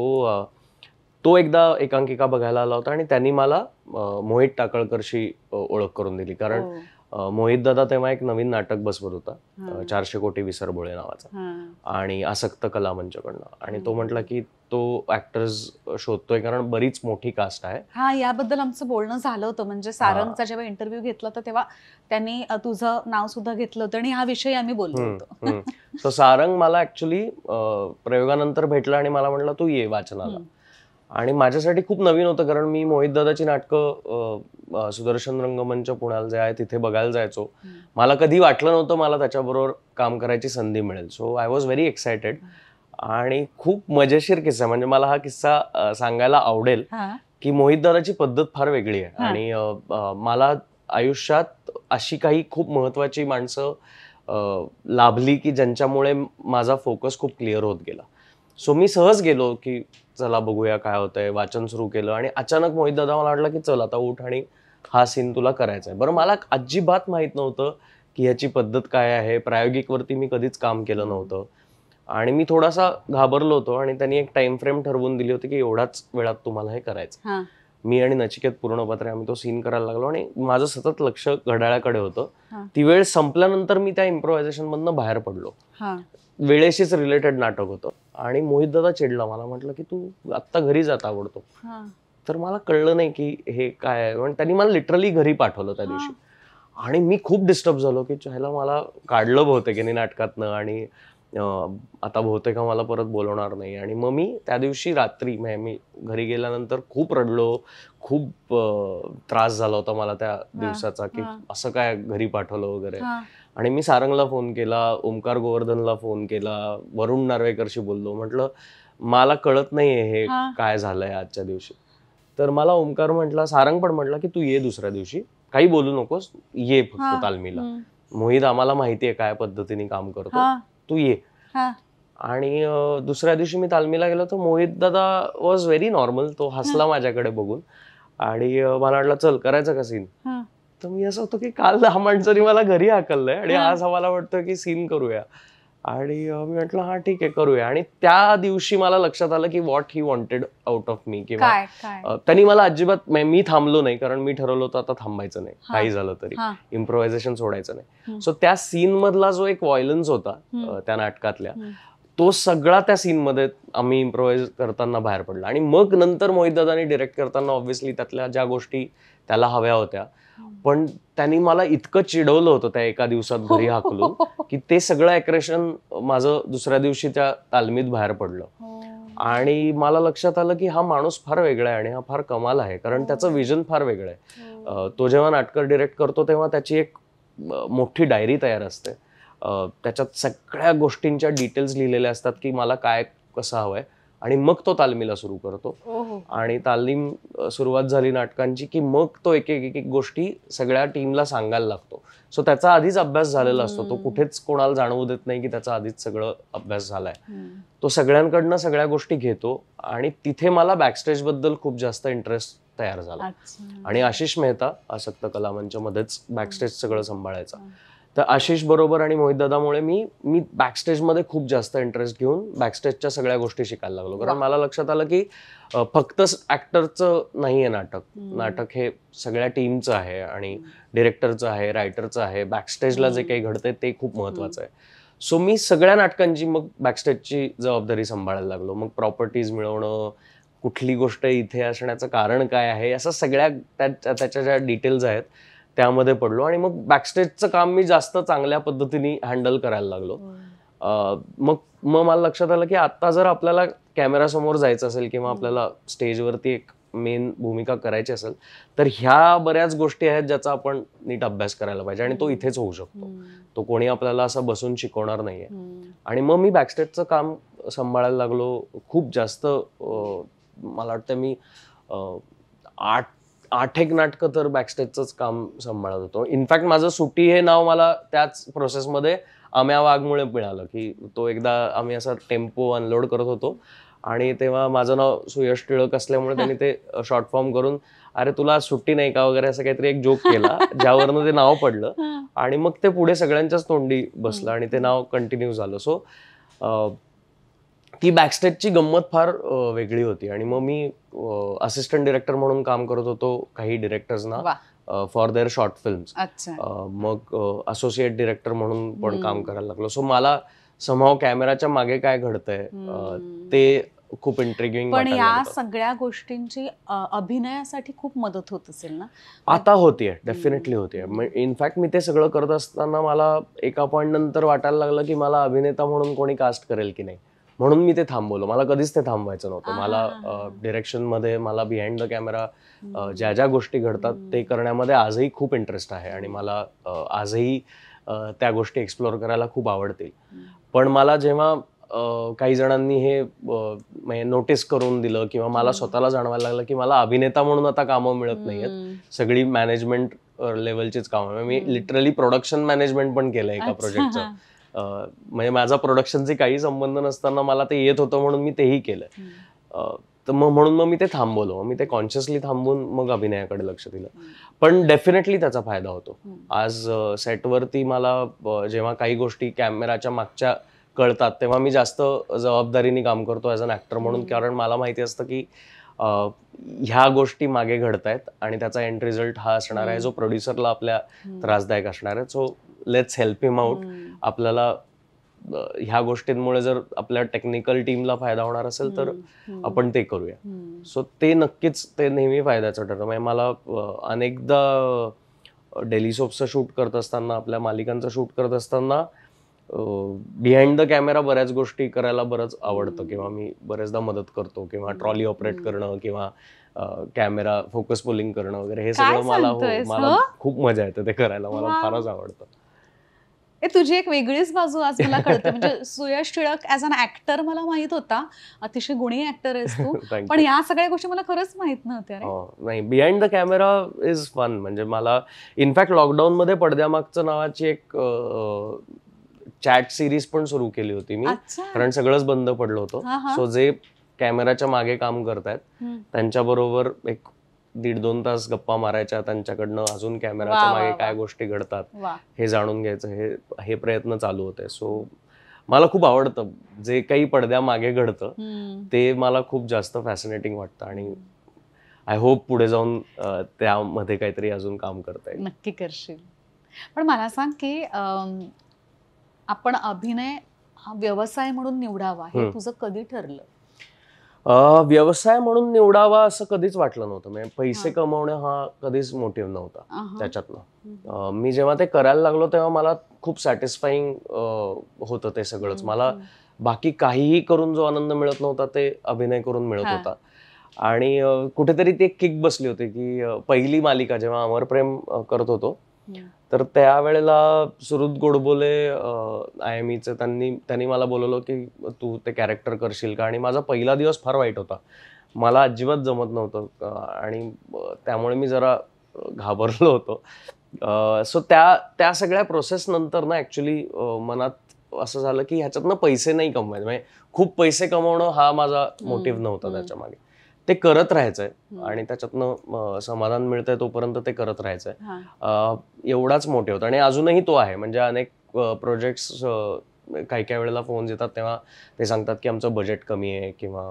तो एकदा एकांकिका बघायला आला होता आणि त्यांनी मला मोहित टाकळकरशी ओळख करून दिली कारण हो. मोहित दादा तेव्हा एक नवीन नाटक बसवत होता चारशे कोटी बोळे नावाचा आणि आसक्त कला मंचकडनं आणि तो म्हटला की तो ऍक्टर्स शोधतोय कारण बरीच मोठी कास्ट आहे हा याबद्दल आमचं बोलणं झालं होतं म्हणजे सारंगचा जेव्हा इंटरव्ह्यू घेतला तर तेव्हा त्यांनी तुझं नाव सुद्धा घेतलं होतं आणि हा विषय आम्ही बोललो होतो सारंग मला ऍक्च्युली प्रयोगानंतर भेटला आणि मला म्हटलं तू ये वाचनाला आणि माझ्यासाठी खूप नवीन होतं कारण मी मोहित दादाची नाटकं सुदर्शन रंगमंच पुण्याला जे आहे तिथे बघायला जायचो मला कधी वाटलं नव्हतं मला त्याच्याबरोबर काम करायची संधी मिळेल so I was very excited आणि खूप मजेशीर किस्सा म्हणजे मला हा किस्सा सांगायला आवडेल की मोहित दादाची पद्धत फार वेगळी आहे आणि मला आयुष्यात अशी काही खूप महत्वाची माणसं लाभली की ज्यांच्यामुळे माझा फोकस खूप क्लिअर होत गेला सो मी सहज गेलो की चला बघूया काय होतंय वाचन सुरू केलं आणि अचानक मोहित दादा मला वाटलं की चल आता उठ आणि हा सीन तुला करायचा आहे बरं मला अजिबात माहीत नव्हतं की ह्याची पद्धत काय आहे प्रायोगिकवरती मी कधीच काम केलं नव्हतं आणि मी थोडासा घाबरलो होतो आणि त्यांनी एक टाइम फ्रेम ठरवून दिली होती की एवढाच वेळात तुम्हाला हे करायचं मी आणि नचिकेत पूर्णपत्रे आम्ही तो सीन करायला लागलो आणि माझं सतत लक्ष घड्याळाकडे होतं ती वेळ संपल्यानंतर मी त्या इम्प्रोव्हायझेशन मधनं बाहेर पडलो वेळेशीच रिलेटेड नाटक होतं आणि मोहितदादा चिडला मला म्हटलं की तू आत्ता घरी जात आवडतो तर मला कळलं नाही की हे काय आहे पण त्यांनी मला लिटरली घरी पाठवलं त्या दिवशी आणि मी खूप डिस्टर्ब झालो की ह्याला मला काढलं की नाही नाटकातनं आणि आता बहुतेक मला परत बोलवणार नाही आणि मग मी त्या दिवशी रात्री मी घरी गेल्यानंतर खूप रडलो खूप त्रास झाला होता मला त्या दिवसाचा की असं काय घरी पाठवलं वगैरे आणि मी सारंगला फोन केला ओमकार गोवर्धनला फोन केला वरुण नार्वेकरशी बोललो म्हटलं मला कळत नाहीये हे काय झालंय आजच्या दिवशी तर मला ओमकार म्हटला सारंग पण म्हटला की तू ये दुसऱ्या दिवशी काही बोलू नकोस ये फक्त तालमीला मोहित आम्हाला माहितीये काय पद्धतीने काम करतो तू ये आणि दुसऱ्या दिवशी मी तालमीला गेलो तर मोहित दादा वॉज व्हेरी नॉर्मल तो हसला माझ्याकडे बघून आणि मला वाटलं चल करायचं का सीन तर मी असं होतो की काल दहा जरी मला घरी हाकललंय आणि आज मला वाटतं की सीन करूया आणि मी म्हटलं हा ठीक आहे करूया आणि त्या दिवशी मला लक्षात आलं की what he wanted out of me किंवा त्यांनी मला अजिबात मी थांबलो नाही कारण मी ठरवलं होतं आता थांबायचं नाही काही झालं तरी इम्प्रोव्हायझेशन सोडायचं नाही सो त्या सीन मधला जो एक व्हायलन्स होता त्या नाटकातल्या तो सगळा त्या सीन मध्ये आम्ही इम्प्रोव्हाइज करताना बाहेर पडला आणि मग नंतर मोहितदादानी डिरेक्ट करताना ऑब्व्हियसली त्यातल्या ज्या गोष्टी त्याला हव्या होत्या पण त्यांनी मला इतकं चिडवलं होतं त्या एका दिवसात घरी हाकलून की ते सगळं ॲक्रेशन माझं दुसऱ्या दिवशी त्या तालमीत बाहेर पडलं हो. आणि मला लक्षात आलं की हा माणूस फार वेगळा आहे आणि हा फार कमाल आहे कारण हो. त्याचं विजन फार वेगळं आहे हो. तो जेव्हा नाटकं डिरेक्ट करतो तेव्हा त्याची एक मोठी डायरी तयार असते त्याच्यात सगळ्या गोष्टींच्या डिटेल्स लिहिलेल्या असतात की मला काय कसं हवं आहे आणि मग तो तालमीला सुरू करतो आणि तालीम सुरुवात झाली नाटकांची की मग तो एक एक एक- एक गोष्टी सगळ्या टीमला सांगायला लागतो सो त्याचा आधीच अभ्यास झालेला असतो तो कुठेच कोणाला जाणवू देत नाही की त्याचा आधीच सगळं अभ्यास झालाय तो सगळ्यांकडनं सगळ्या गोष्टी घेतो आणि तिथे मला बॅकस्टेज बद्दल खूप जास्त इंटरेस्ट तयार झाला आणि आशिष मेहता आसक्त कला मध्येच बॅकस्टेज सगळं सांभाळायचा तर आशिष बरोबर आणि मोहित दादामुळे मी मी बॅकस्टेजमध्ये खूप जास्त इंटरेस्ट घेऊन बॅकस्टेजच्या सगळ्या गोष्टी शिकायला लागलो कारण मला लक्षात आलं की फक्त ऍक्टरचं नाही आहे नाटक नाटक हे सगळ्या टीमचं आहे आणि डिरेक्टरचं आहे रायटरचं आहे बॅकस्टेजला जे काही घडतंय ते खूप महत्वाचं आहे सो मी सगळ्या नाटकांची मग बॅकस्टेजची जबाबदारी सांभाळायला लागलो मग प्रॉपर्टीज मिळवणं कुठली गोष्ट इथे असण्याचं कारण काय आहे असं सगळ्या त्याच्या ज्या डिटेल्स आहेत त्यामध्ये पडलो आणि मग बॅकस्टेजचं काम मी जास्त चांगल्या पद्धतीने हँडल करायला लागलो हो. मग मग मला लक्षात आलं की आत्ता जर आपल्याला कॅमेरासमोर जायचं असेल किंवा हो. आपल्याला स्टेजवरती एक मेन भूमिका करायची असेल तर ह्या बऱ्याच गोष्टी आहेत ज्याचा आपण नीट अभ्यास करायला पाहिजे आणि तो हो. इथेच होऊ शकतो तो कोणी आपल्याला असं बसून शिकवणार नाहीये आणि मग मी बॅकस्टेजचं काम सांभाळायला लागलो खूप जास्त मला वाटतं मी आठ आठ एक नाटकं तर बॅकस्टेजच काम सांभाळत होतो इनफॅक्ट माझं सुटी हे नाव मला त्याच प्रोसेसमध्ये आम्या वाघमुळे मिळालं की तो एकदा आम्ही असा टेम्पो अनलोड करत होतो आणि तेव्हा माझं नाव सुयश टिळक असल्यामुळे त्यांनी ते शॉर्ट फॉर्म करून अरे तुला सुट्टी नाही का वगैरे असं काहीतरी एक जोक केला ज्यावरनं ते नाव पडलं आणि मग ते पुढे सगळ्यांच्याच तोंडी बसलं आणि ते नाव कंटिन्यू झालं सो ती बॅकस्टेजची गंमत फार वेगळी होती आणि मग मी असिस्टंट डिरेक्टर म्हणून काम करत होतो काही डिरेक्टर्सना फॉर देअर शॉर्ट फिल्म मग असोसिएट डिरेक्टर म्हणून पण काम करायला लागलो सो मला समाव कॅमेराच्या मागे काय घडतंय ते खूप इंट्रिगिंग पण या सगळ्या गोष्टींची अभिनयासाठी खूप मदत होत असेल ना आता होतीये डेफिनेटली होतीये इनफॅक्ट मी ते सगळं करत असताना मला एका पॉइंट नंतर वाटायला लागलं की मला अभिनेता म्हणून कोणी कास्ट करेल की नाही म्हणून मी ते थांबवलं मला कधीच ते थांबवायचं नव्हतं मला मध्ये मला बिहाइंड द कॅमेरा ज्या ज्या गोष्टी घडतात ते करण्यामध्ये आजही खूप इंटरेस्ट आहे आणि मला आजही त्या गोष्टी एक्सप्लोअर करायला खूप आवडतील पण मला जेव्हा काही जणांनी हे नोटीस म्हणजे करून दिलं किंवा मला स्वतःला जाणवायला लागलं की मला अभिनेता म्हणून आता कामं मिळत नाहीयेत सगळी मॅनेजमेंट लेवलचीच कामं मी लिटरली प्रोडक्शन मॅनेजमेंट पण केलं एका प्रोजेक्टचं म्हणजे माझा प्रोडक्शनशी काही संबंध नसताना मला ते येत होतं म्हणून मी तेही केलं तर मग म्हणून मग मी ते थांबवलो मी ते कॉन्शियसली थांबवून मग अभिनयाकडे लक्ष दिलं पण डेफिनेटली त्याचा फायदा होतो आज सेटवरती मला जेव्हा काही गोष्टी कॅमेराच्या मागच्या कळतात तेव्हा मी जास्त जबाबदारीने काम करतो ॲज अन ऍक्टर म्हणून कारण मला माहिती असतं की ह्या गोष्टी मागे घडत आहेत आणि त्याचा एंड रिझल्ट हा असणार आहे जो प्रोड्युसरला आपल्या त्रासदायक असणार आहे so let's help him out आपल्याला ह्या गोष्टींमुळे जर आपल्या टेक्निकल टीमला फायदा होणार असेल तर आपण ते करूया सो ते नक्कीच ते नेहमी फायद्याचं ठरतं म्हणजे मला अनेकदा डेली सोपचं शूट करत असताना आपल्या मालिकांचं शूट करत असताना बिहाइंड द कॅमेरा बऱ्याच गोष्टी करायला बरंच आवडतं किंवा मी बऱ्याचदा मदत करतो किंवा ट्रॉली ऑपरेट करणं किंवा कॅमेरा फोकस पोलिंग करणं वगैरे हे सगळं मला हो, खूप मजा येते ते करायला मला फारच आवडतं ए तुझी एक वेगळीच बाजू आज मला कळते म्हणजे Suyash Tilak as an actor मला माहित होता अतिशय गुणी ऍक्टर आहेस तू पण या सगळ्या गोष्टी मला खरंच माहित नव्हत्या हो, नाही behind the camera is fun म्हणजे मला इनफॅक्ट लॉकडाऊन मध्ये पडद्यामागचं नावाची एक चॅट सिरीज पण सुरू केली होती मी कारण सगळंच बंद पडलं होतं सो जे कॅमेराच्या मागे काम करतायत त्यांच्या बरोबर एक दीड दोन तास गप्पा मारायच्या त्यांच्याकडनं अजून कॅमेराच्या मागे काय गोष्टी घडतात हे जाणून घ्यायचं हे हे प्रयत्न चालू होते सो मला खूप आवडतं जे काही पडद्या मागे घडतं ते मला खूप जास्त फॅसिनेटिंग वाटतं आणि आय होप पुढे जाऊन त्यामध्ये काहीतरी अजून काम करता आहे नक्की करशील पण मला सांग की आपण अभिनय हा व्यवसाय म्हणून निवडावा हे तुझं कधी ठरलं व्यवसाय म्हणून निवडावा असं कधीच वाटलं नव्हतं म्हणजे पैसे कमवणं हा कधीच मोटिव्ह नव्हता त्याच्यातनं मी जेव्हा ते करायला लागलो तेव्हा मला खूप सॅटिस्फाईंग होतं ते सगळंच मला बाकी काहीही करून जो आनंद मिळत नव्हता ते अभिनय करून मिळत होता आणि कुठेतरी एक किक बसली होती की पहिली मालिका जेव्हा अमर प्रेम करत होतो तर त्यावेळेला सुरुत गोडबोले आय एम ईचे त्यांनी त्यांनी मला बोलवलं की तू ते कॅरेक्टर करशील का आणि माझा पहिला दिवस फार वाईट होता मला अजिबात जमत नव्हतं आणि त्यामुळे मी जरा घाबरलो होतो सो त्या त्या सगळ्या नंतर ना ॲक्च्युली मनात असं झालं की ह्याच्यातनं पैसे नाही कमवायचे म्हणजे खूप पैसे कमवणं हा माझा मोटिव्ह नव्हता त्याच्या मागे ते करत राहायचंय आणि त्याच्यातनं समाधान मिळतंय तोपर्यंत ते करत राहायचंय एवढाच मोठे होत आणि अजूनही तो आहे म्हणजे अनेक प्रोजेक्ट्स काही काही वेळेला फोन येतात तेव्हा ते सांगतात की आमचं बजेट कमी आहे किंवा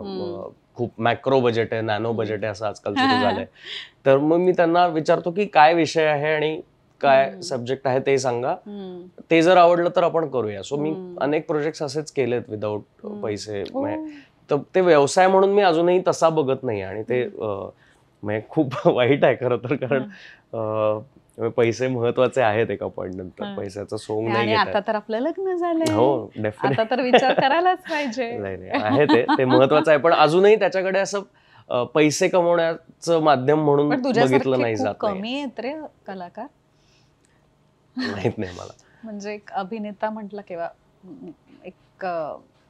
खूप मॅक्रो बजेट आहे नॅनो बजेट आहे असं आजकाल सुरू झालंय तर मग मी त्यांना विचारतो की काय विषय आहे आणि काय सब्जेक्ट आहे ते सांगा ते जर आवडलं तर आपण करूया सो मी अनेक प्रोजेक्ट असेच केलेत विदाऊट पैसे हो. तर ते व्यवसाय म्हणून मी अजूनही तसा बघत नाही आणि ते म्हणजे खूप वाईट आहे खरं तर कारण म्हणजे पैसे महत्वाचे आहेत एका पॉईंट नंतर पैशाचं सोंग नाही आता तर आपलं लग्न झालं हो आता तर विचार करायलाच पाहिजे नाही नाही आहे ते ते महत्वाचं आहे पण अजूनही त्याच्याकडे असं पैसे कमवण्याचं माध्यम म्हणून बघितलं नाही जात कमी येत रे कलाकार माहित नाही मला म्हणजे एक अभिनेता म्हटलं किंवा एक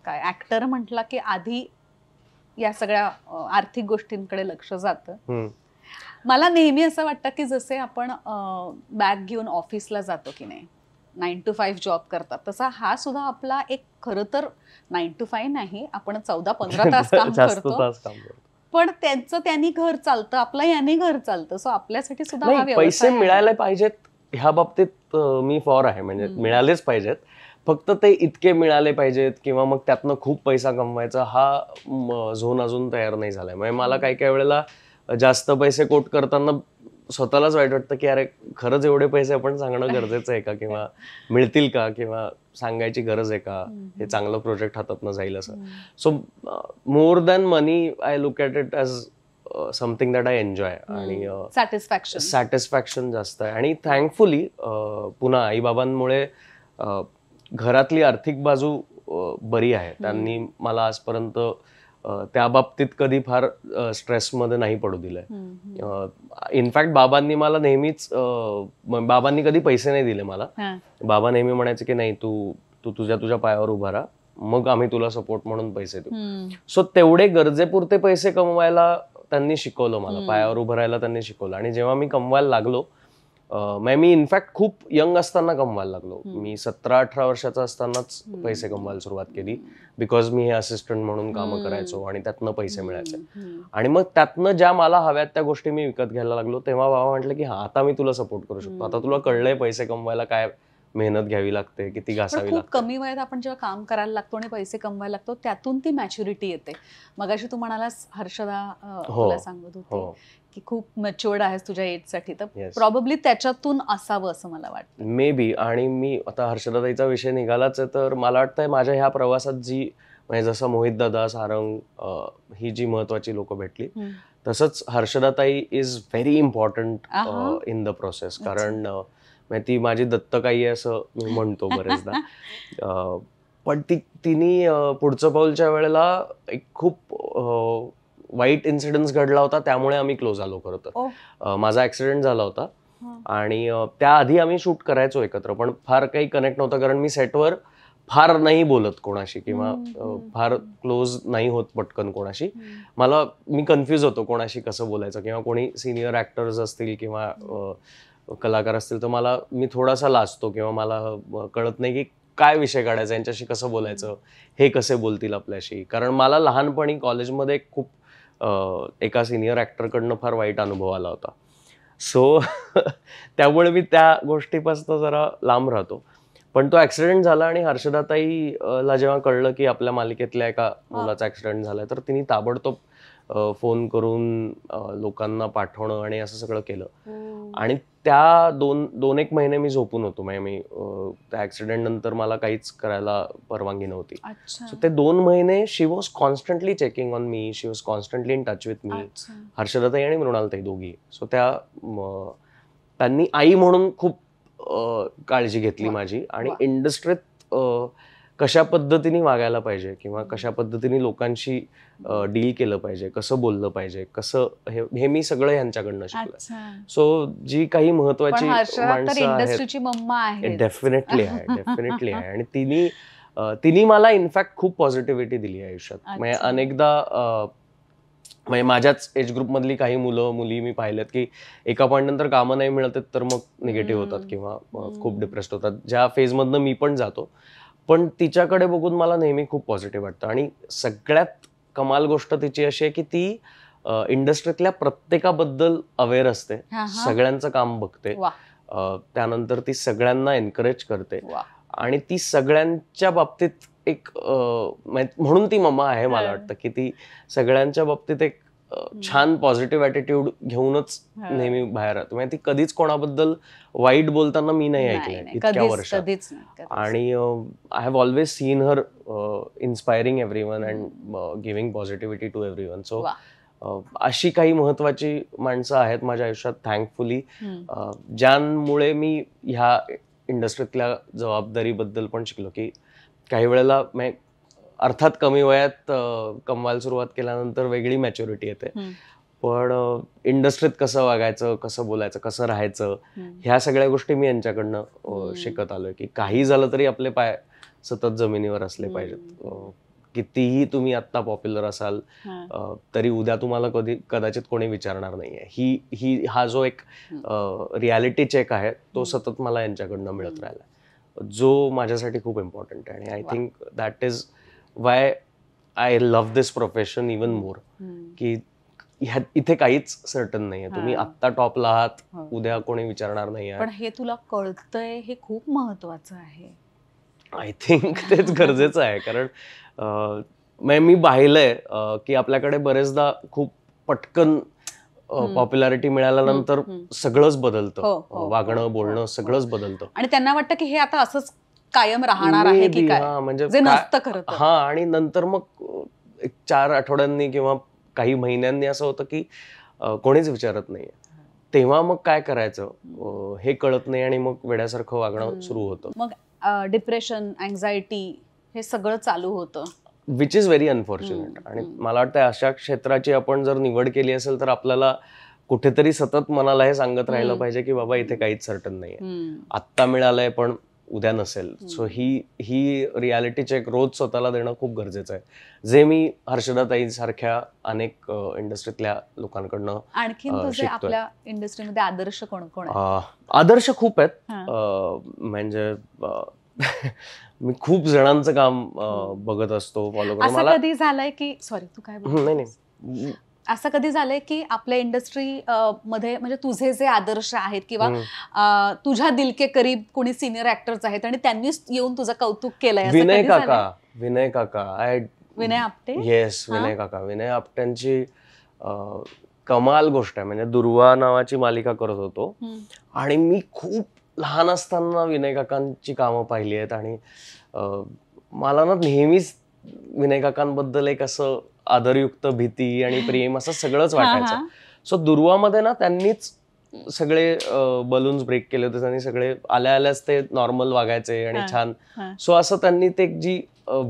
काय ऍक्टर म्हटला की आधी या सगळ्या आर्थिक गोष्टींकडे लक्ष जातं मला नेहमी असं वाटतं की जसे आपण बॅग घेऊन ऑफिसला जातो की नाही नाईन टू फाईव्ह जॉब करतात तसा हा सुद्धा आपला एक खरं तर नाईन टू फाईव्ह नाही आपण चौदा पंधरा तास काम करतो पण त्यांचं त्यांनी घर चालतं आपलं याने घर चालतं सो आपल्यासाठी सुद्धा पैसे मिळायला पाहिजेत ह्या बाबतीत मी फॉर आहे म्हणजे मिळालेच पाहिजेत फक्त ते इतके मिळाले पाहिजेत किंवा मग त्यातनं खूप पैसा कमवायचा हा झोन अजून तयार नाही झाला म्हणजे मला काही काही वेळेला जास्त पैसे कोट करताना स्वतःलाच वाईट वाटतं की अरे खरंच एवढे पैसे आपण सांगणं गरजेचं आहे का किंवा मिळतील का किंवा सांगायची गरज आहे का हे चांगलं प्रोजेक्ट हातातनं जाईल असं so more than money I look at it as something that I enjoy आणि सॅटिस्फॅक्शन सॅटिस्फॅक्शन जास्त आहे आणि थँकफुली पुन्हा आईबाबांमुळे घरातली आर्थिक बाजू बरी आहे त्यांनी मला आजपर्यंत त्या बाबतीत कधी फार स्ट्रेसमध्ये नाही पडू दिलंय इनफॅक्ट बाबांनी मला नेहमीच बाबांनी कधी पैसे नाही दिले मला बाबा नेहमी म्हणायचे की नाही तू तू तुझ्या तुझ्या पायावर उभा राहा मग आम्ही तुला सपोर्ट म्हणून पैसे देऊ सो तेवढे गरजेपुरते पैसे कमवायला त्यांनी शिकवलं मला पायावर उभं राहायला त्यांनी शिकवलं आणि जेव्हा मी कमवायला लागलो म्हणजे मी इनफॅक्ट खूप यंग असताना कमवायला लागलो मी सतरा अठरा वर्षाचा असतानाच पैसे कमवायला सुरुवात केली बिकॉज मी हे असिस्टंट म्हणून काम करायचो आणि त्यातनं पैसे मिळायचे आणि मग त्यातनं ज्या मला हव्यात त्या गोष्टी मी विकत घ्यायला लागलो तेव्हा बाबा म्हटलं की हा आता मी तुला सपोर्ट करू शकतो आता तुला कळलंय पैसे कमवायला काय मेहनत घ्यावी लागते किती घासावी खूप कमी वयात आपण जेव्हा काम करायला लागतो आणि पैसे कमवायला लागतो त्यातून ती मॅच्युरिटी येते मगाशी तू म्हणालास हर्षदा हो. सांगत होती हो. की खूप मच्युअर्ड आहे तुझ्या साठी तर प्रॉब्ली त्याच्यातून असावं असं मला वाटतं मे बी आणि मी आता हर्षदाताईचा विषय निघालाच आहे तर मला वाटतंय माझ्या ह्या प्रवासात जी म्हणजे जसं मोहित दादा सारंग ही जी महत्वाची लोक भेटली तसंच हर्षदाताई is very important in the process कारण म्हणजे ती माझी दत्तकाई आहे असं मी म्हणतो बरेचदा पण ती तिने पुढचं पाऊलच्या वेळेला एक खूप वाईट इन्सिडन्स घडला होता त्यामुळे आम्ही क्लोज आलो खरं तर माझा ऍक्सिडेंट झाला होता आणि त्याआधी आम्ही शूट करायचो एकत्र पण फार काही कनेक्ट नव्हतं कारण मी सेटवर फार नाही बोलत कोणाशी किंवा फार क्लोज नाही होत पटकन कोणाशी मला मी कन्फ्यूज होतो कोणाशी कसं बोलायचं किंवा कोणी सिनियर ऍक्टर्स असतील किंवा कलाकार असतील तर मला मी थोडासा लाजतो किंवा मला कळत नाही की काय विषय काढायचा यांच्याशी कसं बोलायचं हे कसे बोलतील आपल्याशी कारण मला लहानपणी कॉलेजमध्ये खूप एका सिनियर ॲक्टरकडनं फार वाईट अनुभव आला होता सो त्यामुळे मी त्या गोष्टीपासून जरा लांब राहतो पण तो ॲक्सिडेंट झाला आणि ला जेव्हा कळलं की आपल्या मालिकेतल्या एका मुलाचा ॲक्सिडेंट झाला तर तिने ताबडतोब फोन करून लोकांना पाठवणं आणि असं सगळं केलं हो. आणि त्या दोन दोन एक महिने मी झोपून होतो म्हणजे मी त्या ऍक्सिडेंट नंतर मला काहीच करायला परवानगी नव्हती सो ते दोन महिने she was constantly checking on me she was constantly in touch with me हर्षदाताई आणि मृणालताई दोघी सो त्या त्यांनी आई म्हणून खूप काळजी घेतली माझी आणि इंडस्ट्रीत कशा पद्धतीने वागायला पाहिजे किंवा कशा पद्धतीने लोकांशी डील केलं पाहिजे कसं बोललं पाहिजे कसं हे मी सगळं यांच्याकडनं शिकलं सो जी काही महत्वाची इंडस्ट्रीची डेफिनेटली आहे डेफिनेटली आहे आणि तिने तिने मला इनफॅक्ट खूप पॉझिटिव्हिटी दिली आयुष्यात म्हणजे अनेकदा म्हणजे माझ्याच एज ग्रुपमधली काही मुलं मुली मी पाहिलेत की एका पॉईंट नंतर कामं नाही मिळत तर मग निगेटिव्ह होतात किंवा खूप डिप्रेस्ड होतात ज्या फेज फेजमधनं मी पण जातो पण तिच्याकडे बघून मला नेहमी खूप पॉझिटिव्ह वाटतं आणि सगळ्यात कमाल गोष्ट तिची अशी आहे की ती इंडस्ट्रीतल्या प्रत्येकाबद्दल अवेअर असते सगळ्यांचं काम बघते त्यानंतर ती सगळ्यांना एनकरेज करते आणि ती सगळ्यांच्या बाबतीत एक म्हणून ती मम्मा आहे मला वाटतं की ती सगळ्यांच्या बाबतीत एक छान पॉझिटिव्ह अॅटिट्यूड घेऊनच नेहमी बाहेर राहतो म्हणजे ती कधीच कोणाबद्दल वाईट बोलताना मी नाही ऐकलं इतक्या वर्षात आणि I have always seen her inspiring everyone and giving positivity to everyone so अशी काही महत्वाची माणसं आहेत माझ्या आयुष्यात थँकफुली ज्यांमुळे मी ह्या इंडस्ट्रीतल्या जबाबदारीबद्दल पण शिकलो की काही वेळेला अर्थात कमी वयात कमवायला सुरुवात केल्यानंतर वेगळी मॅच्युरिटी येते पण इंडस्ट्रीत कसं वागायचं कसं बोलायचं कसं राहायचं ह्या सगळ्या गोष्टी मी यांच्याकडनं शिकत आलोय की काही झालं तरी आपले पाय सतत जमिनीवर असले पाहिजेत कितीही तुम्ही आत्ता पॉप्युलर असाल तरी उद्या तुम्हाला कधी कदाचित कोणी विचारणार नाहीये ही ही हा जो एक रियालिटी चेक आहे तो सतत मला यांच्याकडनं मिळत राहिला जो माझ्यासाठी खूप इम्पॉर्टंट आहे आणि I think that is why I love this profession even more की इथे काहीच सर्टन नाहीये तुम्ही आत्ता टॉपला आहात हो. उद्या कोणी विचारणार नाही पण हे तुला कळतंय हे खूप महत्वाचं आहे आय थिंक तेच गरजेचं आहे कारण मी पाहिलंय की आपल्याकडे बरेचदा खूप पटकन पॉप्युलॅरिटी मिळाल्यानंतर सगळंच बदलतं हो, हो, वागणं बोलणं सगळंच बदलतं आणि त्यांना वाटतं की हे आता असंच कायम राहणार आहे की काय म्हणजे नसतं खरं हा आणि नंतर मग एक चार आठवड्यांनी किंवा काही महिन्यांनी असं होतं की कोणीच विचारत नाही तेव्हा मग काय करायचं हे कळत नाही आणि मग वेड्यासारखं वागणं सुरू होतं मग डिप्रेशन अँझायटी हे सगळं चालू होतं विच इज व्हेरी अनफॉर्च्युनेट आणि मला वाटतं अशा क्षेत्राची आपण जर निवड केली असेल तर आपल्याला कुठेतरी सतत मनाला हे सांगत राहिलं पाहिजे की बाबा इथे काहीच सर्टन नाही आत्ता मिळालंय पण उद्या नसेल सो ही ही रियालिटीचे एक रोज स्वतःला देणं खूप गरजेचं आहे जे मी हर्षदाताई सारख्या अनेक इंडस्ट्रीतल्या लोकांकडनं आणखी आपल्या इंडस्ट्रीमध्ये आदर्श कोण कोण आदर्श खूप आहेत म्हणजे मी खूप जणांचं काम बघत असतो फॉलो करतो मला कधी झालंय की सॉरी तू काय नाही नाही असं कधी झालंय की आपल्या इंडस्ट्री मध्ये म्हणजे तुझे जे आदर्श आहेत किंवा तुझ्या दिलके करीब कोणी सिनियर ऍक्टर्स आहेत आणि त्यांनीच येऊन तुझं कौतुक केलंय विनय काका विनय काका आय विनय आपटे येस विनय काका विनय आपट्यांची कमाल गोष्ट आहे म्हणजे दुर्वा नावाची मालिका करत होतो आणि मी खूप लहान असताना विनय काकांची कामं पाहिली आहेत आणि मला ना नेहमीच विनायकाकांबद्दल एक असं आदरयुक्त भीती आणि प्रेम असं सगळंच वाटायचं सो दुर्वामध्ये ना त्यांनीच सगळे बलून्स ब्रेक केले होते त्यांनी सगळे आल्या आल्याच ते नॉर्मल वागायचे आणि छान सो असं त्यांनी ते जी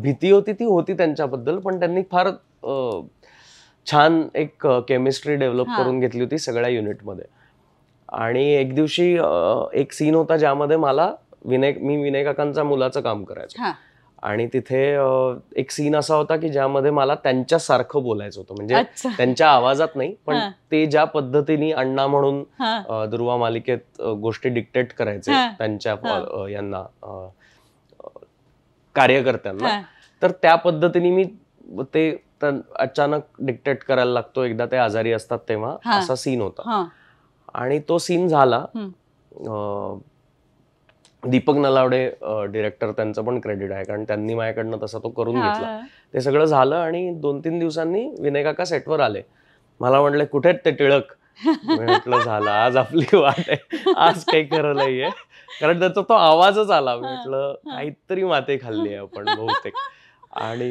भीती होती ती होती त्यांच्याबद्दल पण त्यांनी फार छान एक केमिस्ट्री डेव्हलप करून घेतली होती सगळ्या युनिटमध्ये आणि एक दिवशी एक सीन होता ज्यामध्ये मला विनय मी विनय काकांचा मुलाचं काम करायचं आणि तिथे एक सीन असा होता की ज्यामध्ये मला त्यांच्यासारखं बोलायचं होतं म्हणजे त्यांच्या आवाजात नाही पण ते ज्या पद्धतीने अण्णा म्हणून दुर्वा मालिकेत गोष्टी डिक्टेट करायचे त्यांच्या यांना कार्यकर्त्यांना तर त्या पद्धतीने मी ते अचानक डिक्टेट करायला लागतो एकदा ते आजारी असतात तेव्हा असा सीन होता आणि तो सीन झाला दीपक नलावडे डिरेक्टर त्यांचं पण क्रेडिट आहे कारण त्यांनी माझ्याकडनं तसा तो करून घेतला ते सगळं झालं आणि दोन तीन दिवसांनी विनय काका सेटवर आले मला म्हटले कुठे ते टिळक म्हटलं झालं आज आपली वाट आहे आज काही खरं नाहीये कारण त्याचा तो आवाजच आला म्हटलं काहीतरी माते खाल्ली आहे आपण बहुतेक आणि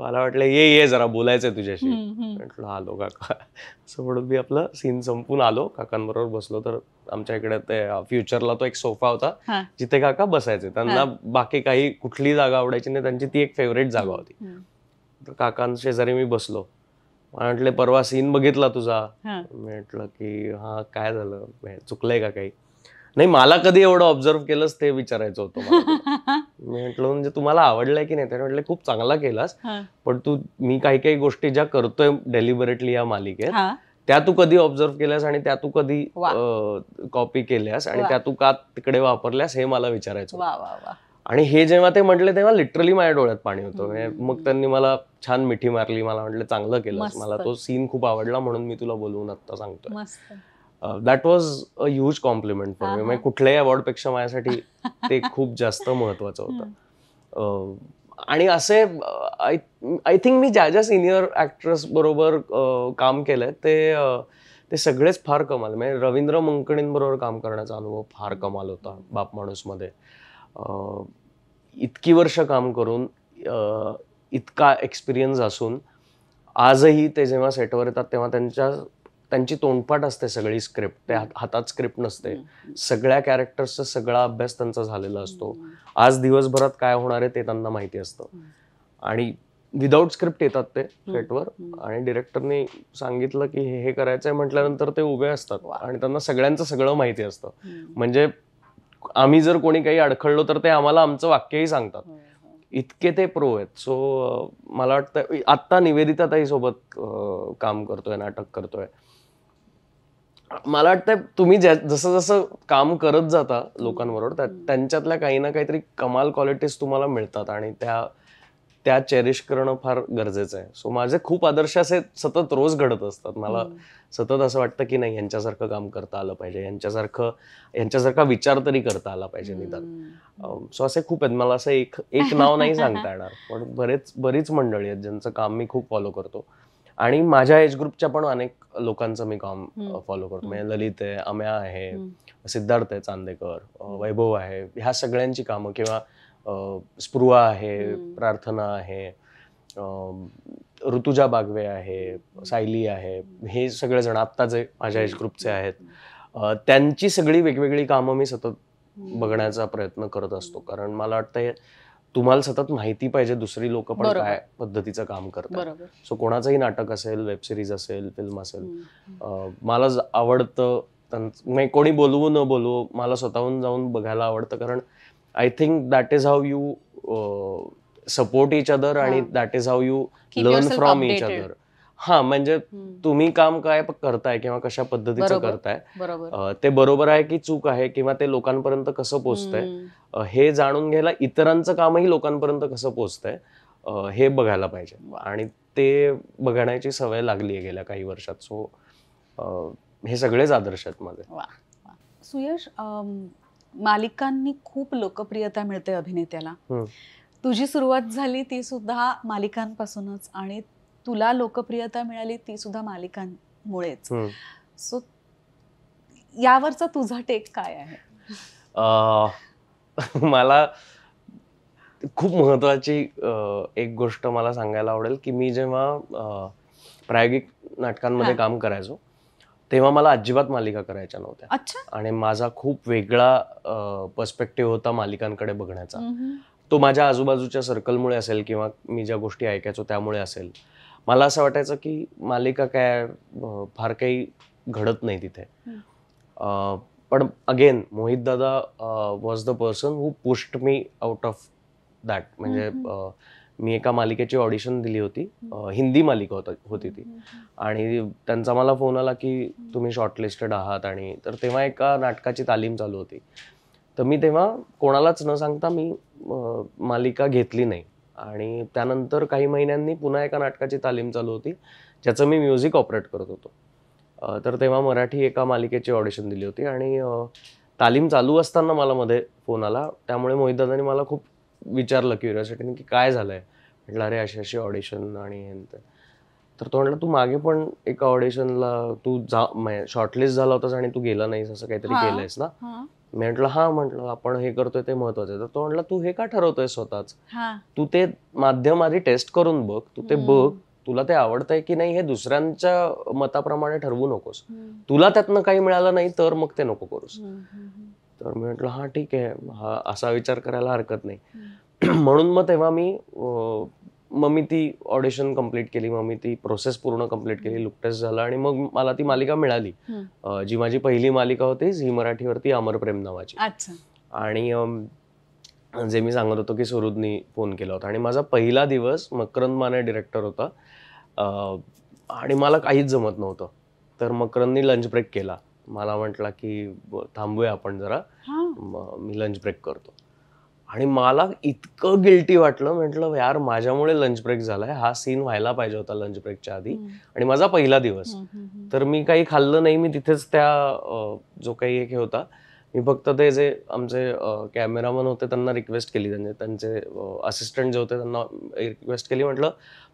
मला वाटलं ये ये जरा बोलायचंय तुझ्याशी म्हटलं आलो काका असं म्हणून मी आपलं सीन संपून आलो काकांबरोबर बसलो तर आमच्या इकडे ते फ्युचरला तो एक सोफा होता जिथे काका बसायचे त्यांना बाकी काही कुठली जागा आवडायची नाही त्यांची ती एक फेवरेट जागा होती तर जरी मी बसलो म्हटले परवा सीन बघितला तुझा म्हटलं की हा काय झालं चुकलंय का काही नाही मला कधी एवढं ऑब्झर्व केलंस ते विचारायचं होतं मी म्हटलं म्हणजे तुम्हाला आवडलंय की नाही त्याने म्हटलं खूप चांगला केलास पण तू मी काही काही गोष्टी ज्या करतोय डेलिबरेटली या मालिकेत त्या तू कधी ऑब्झर्व केल्यास आणि त्या तू कधी कॉपी केल्यास आणि त्या तू का तिकडे वापरल्यास हे मला विचारायचं आणि हे जेव्हा ते म्हटले तेव्हा लिटरली माझ्या डोळ्यात पाणी होतं म्हणजे मग त्यांनी मला छान मिठी मारली मला म्हटलं चांगलं केलं मला तो सीन खूप आवडला म्हणून मी तुला बोलवून आता सांगतो that was a huge compliment for me म्हणजे कुठल्याही अवॉर्डपेक्षा माझ्यासाठी ते खूप जास्त महत्वाचं होतं आणि असे आय आय थिंक मी ज्या ज्या सिनियर ऍक्ट्रेस बरोबर काम केलं ते ते सगळेच फार कमाल म्हणजे रवींद्र मंकणींबरोबर काम करण्याचा अनुभव फार कमाल होता बाप माणूसमध्ये इतकी वर्ष काम करून इतका एक्सपिरियन्स असून आजही ते जेव्हा सेटवर येतात तेव्हा त्यांच्या त्यांची तोंडपाठ असते सगळी स्क्रिप्ट ते हातात स्क्रिप्ट नसते सगळ्या कॅरेक्टर्सचा सगळा अभ्यास त्यांचा झालेला असतो आज दिवसभरात काय होणार आहे ते त्यांना माहिती असतं आणि विदाऊट स्क्रिप्ट येतात ते सेटवर आणि डिरेक्टरने सांगितलं की हे हे करायचंय म्हटल्यानंतर ते उभे असतात आणि त्यांना सगळ्यांचं सगळं माहिती असतं म्हणजे आम्ही जर कोणी काही अडखळलो तर ते आम्हाला आमचं वाक्यही सांगतात हो, हो. इतके ते प्रो आहेत सो मला वाटतं आत्ता निवेदिताताई सोबत काम करतोय नाटक करतोय मला वाटतं तुम्ही जसं जसं काम करत जाता लोकांबरोबर त्यांच्यातल्या काही ना काहीतरी कमाल क्वालिटीज तुम्हाला मिळतात आणि त्या त्या चेरिश करणं फार गरजेचं आहे सो माझे खूप आदर्श असे सतत रोज घडत असतात मला सतत असं वाटतं की नाही यांच्यासारखं काम करता आलं पाहिजे यांच्यासारखं यांच्यासारखा विचार तरी करता आला पाहिजे निदान सो असे खूप आहेत मला असं एक एक नाव नाही सांगता येणार पण बरेच बरीच मंडळी आहेत ज्यांचं काम मी खूप फॉलो करतो आणि माझ्या एज ग्रुपच्या पण अनेक लोकांचं मी काम फॉलो करतो म्हणजे ललित आहे अम्या आहे सिद्धार्थ आहे चांदेकर वैभव आहे ह्या सगळ्यांची कामं किंवा स्पृहा आहे प्रार्थना आहे ऋतुजा बागवे आहे सायली आहे हे सगळेजण आत्ता जे माझ्या एज ग्रुपचे आहेत त्यांची सगळी वेगवेगळी कामं मी सतत बघण्याचा प्रयत्न करत असतो कारण मला वाटतं तुम्हाला सतत माहिती पाहिजे दुसरी लोक पण काय पद्धतीचं काम करतात सो कोणाचंही नाटक असेल वेब सिरीज असेल फिल्म असेल मला आवडतं कोणी बोलवू न बोलवू मला स्वतःहून जाऊन बघायला आवडतं कारण I think that is how you support each other आणि that is how you learn from each other हा म्हणजे तुम्ही काम काय करताय किंवा कशा पद्धतीचं करताय ते बरोबर आहे की चूक आहे किंवा ते लोकांपर्यंत कसं पोचतंय हे जाणून घ्यायला इतरांचं कामही लोकांपर्यंत कसं पोचतंय हे बघायला पाहिजे आणि ते बघण्याची सवय लागली आहे गेल्या काही वर्षात सो हे सगळेच आदर्श आहेत माझे सुयश मालिकांनी खूप लोकप्रियता मिळते अभिनेत्याला तुझी सुरुवात झाली ती सुद्धा मालिकांपासूनच आणि तुला लोकप्रियता मिळाली ती सुद्धा मालिकांमुळेच सो यावरचा तुझा टेक काय आहे मला खूप महत्वाची एक गोष्ट मला सांगायला आवडेल की मी जेव्हा प्रायोगिक नाटकांमध्ये काम करायचो तेव्हा मला अजिबात मालिका करायच्या नव्हत्या आणि माझा खूप वेगळा पर्स्पेक्टिव्ह होता मालिकांकडे बघण्याचा तो माझ्या आजूबाजूच्या सर्कलमुळे असेल किंवा मी ज्या गोष्टी ऐकायचो त्यामुळे असेल मला असं वाटायचं की मालिका काय फार काही घडत नाही तिथे पण अगेन मोहित दादा was the person who pushed me out of that म्हणजे मी एका मालिकेची ऑडिशन दिली होती हिंदी मालिका होत होती ती आणि त्यांचा मला फोन आला की तुम्ही शॉर्टलिस्टेड आहात आणि तर तेव्हा एका नाटकाची तालीम चालू होती तर मी तेव्हा कोणालाच न सांगता मी मालिका घेतली नाही आणि त्यानंतर काही महिन्यांनी पुन्हा एका नाटकाची तालीम चालू होती ज्याचं मी म्युझिक ऑपरेट करत होतो तर तेव्हा मराठी एका मालिकेची ऑडिशन दिली होती आणि तालीम चालू असताना मला मध्ये फोन आला त्यामुळे मोहितदादांनी मला खूप विचारलं क्युरिओसिटीने की काय झालं आहे म्हटलं अरे अशी अशी ऑडिशन आणि तर तो म्हटलं तू मागे पण एका ऑडिशनला तू जा शॉर्टलिस्ट झाला होतास आणि तू गेला नाहीस असं काहीतरी केलंयस ना मी म्हटलं हा म्हटलं आपण हे करतोय ते महत्वाचं आहे तर तो म्हंटल तू हे का ठरवतोय स्वतःच तू ते माध्यम आधी टेस्ट करून बघ तू ते बघ तुला ते आवडतंय की नाही हे दुसऱ्यांच्या मताप्रमाणे ठरवू नकोस तुला त्यातनं काही मिळालं नाही तर मग ते नको करूस तर मी म्हटलं हा ठीक आहे हा असा विचार करायला हरकत नाही म्हणून मग तेव्हा मी मग मी ती ऑडिशन कंप्लीट केली मग मी ती प्रोसेस पूर्ण कंप्लीट केली लुक टेस्ट झाला आणि मग मला ती मालिका मिळाली जी माझी पहिली मालिका होती झी मराठीवरती अमर प्रेम नावाची आणि जे मी सांगत होतो की सुरुदनी फोन केला होता आणि माझा पहिला दिवस मकरंद माने डिरेक्टर होता आणि मला काहीच जमत नव्हतं तर मकरंदनी लंच ब्रेक केला मला म्हटला की थांबूया आपण जरा मी लंच ब्रेक करतो आणि मला इतकं गिल्टी वाटलं म्हटलं यार माझ्यामुळे लंच ब्रेक झालाय हा सीन व्हायला पाहिजे होता लंच ब्रेकच्या आधी आणि माझा पहिला दिवस तर मी काही खाल्लं नाही मी तिथेच त्या जो काही एक हे होता मी फक्त ते जे आमचे कॅमेरामन होते त्यांना रिक्वेस्ट केली त्यांचे त्यांचे असिस्टंट जे होते त्यांना रिक्वेस्ट केली म्हटलं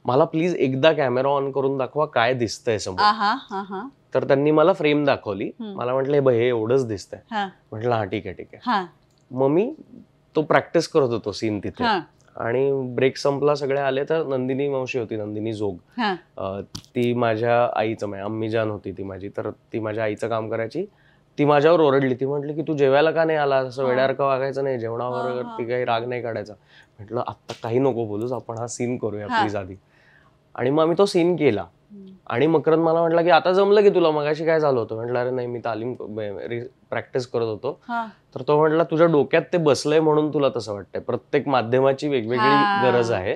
मला प्लीज एकदा कॅमेरा ऑन करून दाखवा काय दिसतंय समोर तर त्यांनी मला फ्रेम दाखवली मला म्हटलं हे बघ हे एवढंच दिसतंय म्हटलं हा ठीक आहे ठीक आहे मग मी तो प्रॅक्टिस करत होतो सीन तिथे आणि ब्रेक संपला सगळे आले तर नंदिनी मावशी होती नंदिनी जोग ती माझ्या आईचं अम्मी म्हणजे अम्मीजान होती ती माझी तर ती माझ्या आईचं काम करायची ती माझ्यावर ओरडली ती म्हटली की तू जेवायला का नाही आला असं वेड्यावर का वागायचं नाही जेवणावर ती काही राग नाही काढायचा म्हटलं आता काही नको बोलूच आपण हा सीन करूया आपली आधी आणि मग आम्ही तो सीन केला आणि मकरंद मला म्हटला की आता जमलं की तुला मगाशी काय झालं होतं म्हटलं अरे नाही मी तालीम प्रॅक्टिस करत होतो तर तो म्हटला तुझ्या डोक्यात ते बसलंय म्हणून तुला तसं वाटतंय प्रत्येक माध्यमाची वेगवेगळी गरज आहे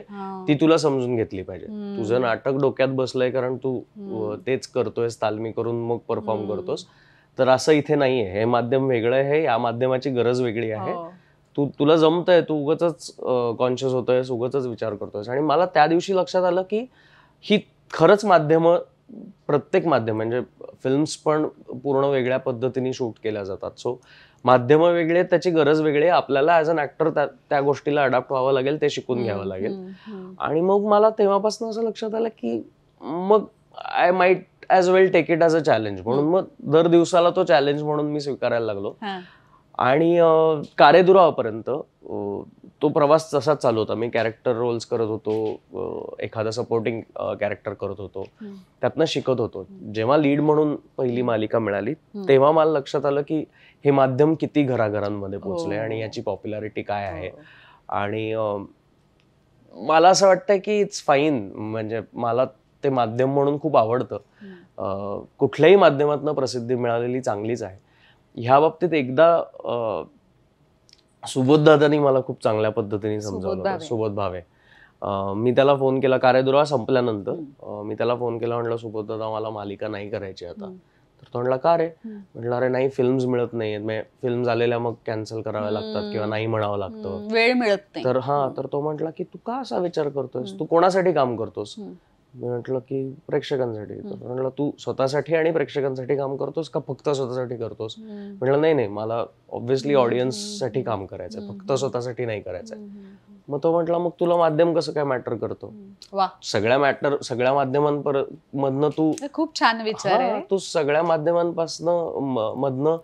ती तुला समजून घेतली पाहिजे तुझं नाटक डोक्यात बसलंय कारण तू तेच करतोयस तालमी करून मग परफॉर्म करतोस तर असं इथे नाहीये हे माध्यम वेगळं आहे या माध्यमाची गरज वेगळी आहे हो. तू तुला जमतंय तू उगच कॉन्शियस होतोयस उगच विचार करतोयस आणि मला त्या दिवशी लक्षात आलं की ही खरंच माध्यम प्रत्येक माध्यम म्हणजे फिल्म्स पण पूर्ण वेगळ्या पद्धतीने शूट केल्या जातात सो माध्यम वेगळे त्याची गरज वेगळी आपल्याला ऍज अन ऍक्टर त्या गोष्टीला अडॅप्ट व्हावं लागेल ते शिकून घ्यावं लागेल आणि मग मला तेव्हापासून असं लक्षात आलं की मग I might as well take it as a challenge म्हणून मग दर दिवसाला तो चॅलेंज म्हणून मी स्वीकारायला लागलो आणि कारेदुरापर्यंत तो प्रवास तसाच चालू होता मी कॅरेक्टर रोल्स करत होतो एखादा सपोर्टिंग कॅरेक्टर करत होतो त्यातनं शिकत होतो जेव्हा लीड म्हणून पहिली मालिका मिळाली तेव्हा मला लक्षात आलं की हे माध्यम किती घराघरांमध्ये पोहोचले हो. आणि याची पॉप्युलॅरिटी काय आहे हो. आणि मला असं वाटतं की इट्स फाईन म्हणजे मला ते माध्यम म्हणून खूप आवडतं कुठल्याही माध्यमातनं प्रसिद्धी मिळालेली चांगलीच आहे ह्या बाबतीत एकदा सुबोधदादांनी मला खूप चांगल्या पद्धतीने समजावलं सुबोध भावे मी त्याला फोन केला कार्यदुरा संपल्यानंतर मी त्याला फोन केला म्हटलं दादा मला मालिका नाही करायची आता तर तो म्हटला का रे म्हटलं अरे नाही फिल्म्स मिळत नाहीत फिल्म आलेल्या मग कॅन्सल कराव्या लागतात किंवा नाही म्हणावं लागतं वेळ मिळत तर हा तर तो म्हटला की तू का असा विचार करतोस तू कोणासाठी काम करतोस मी म्हटलं की प्रेक्षकांसाठी म्हटलं तू स्वतःसाठी आणि प्रेक्षकांसाठी काम करतोस का फक्त स्वतःसाठी करतोस म्हटलं नाही नाही मला ऑब्व्हियसली ऑडियन्ससाठी काम करायचंय फक्त स्वतःसाठी नाही करायचंय मग तो म्हटला मग तुला माध्यम कसं काय मॅटर करतो सगळ्या मॅटर सगळ्या माध्यमांपर्यंत मधनं तू खूप छान विचार तू सगळ्या माध्यमांपासून मधनं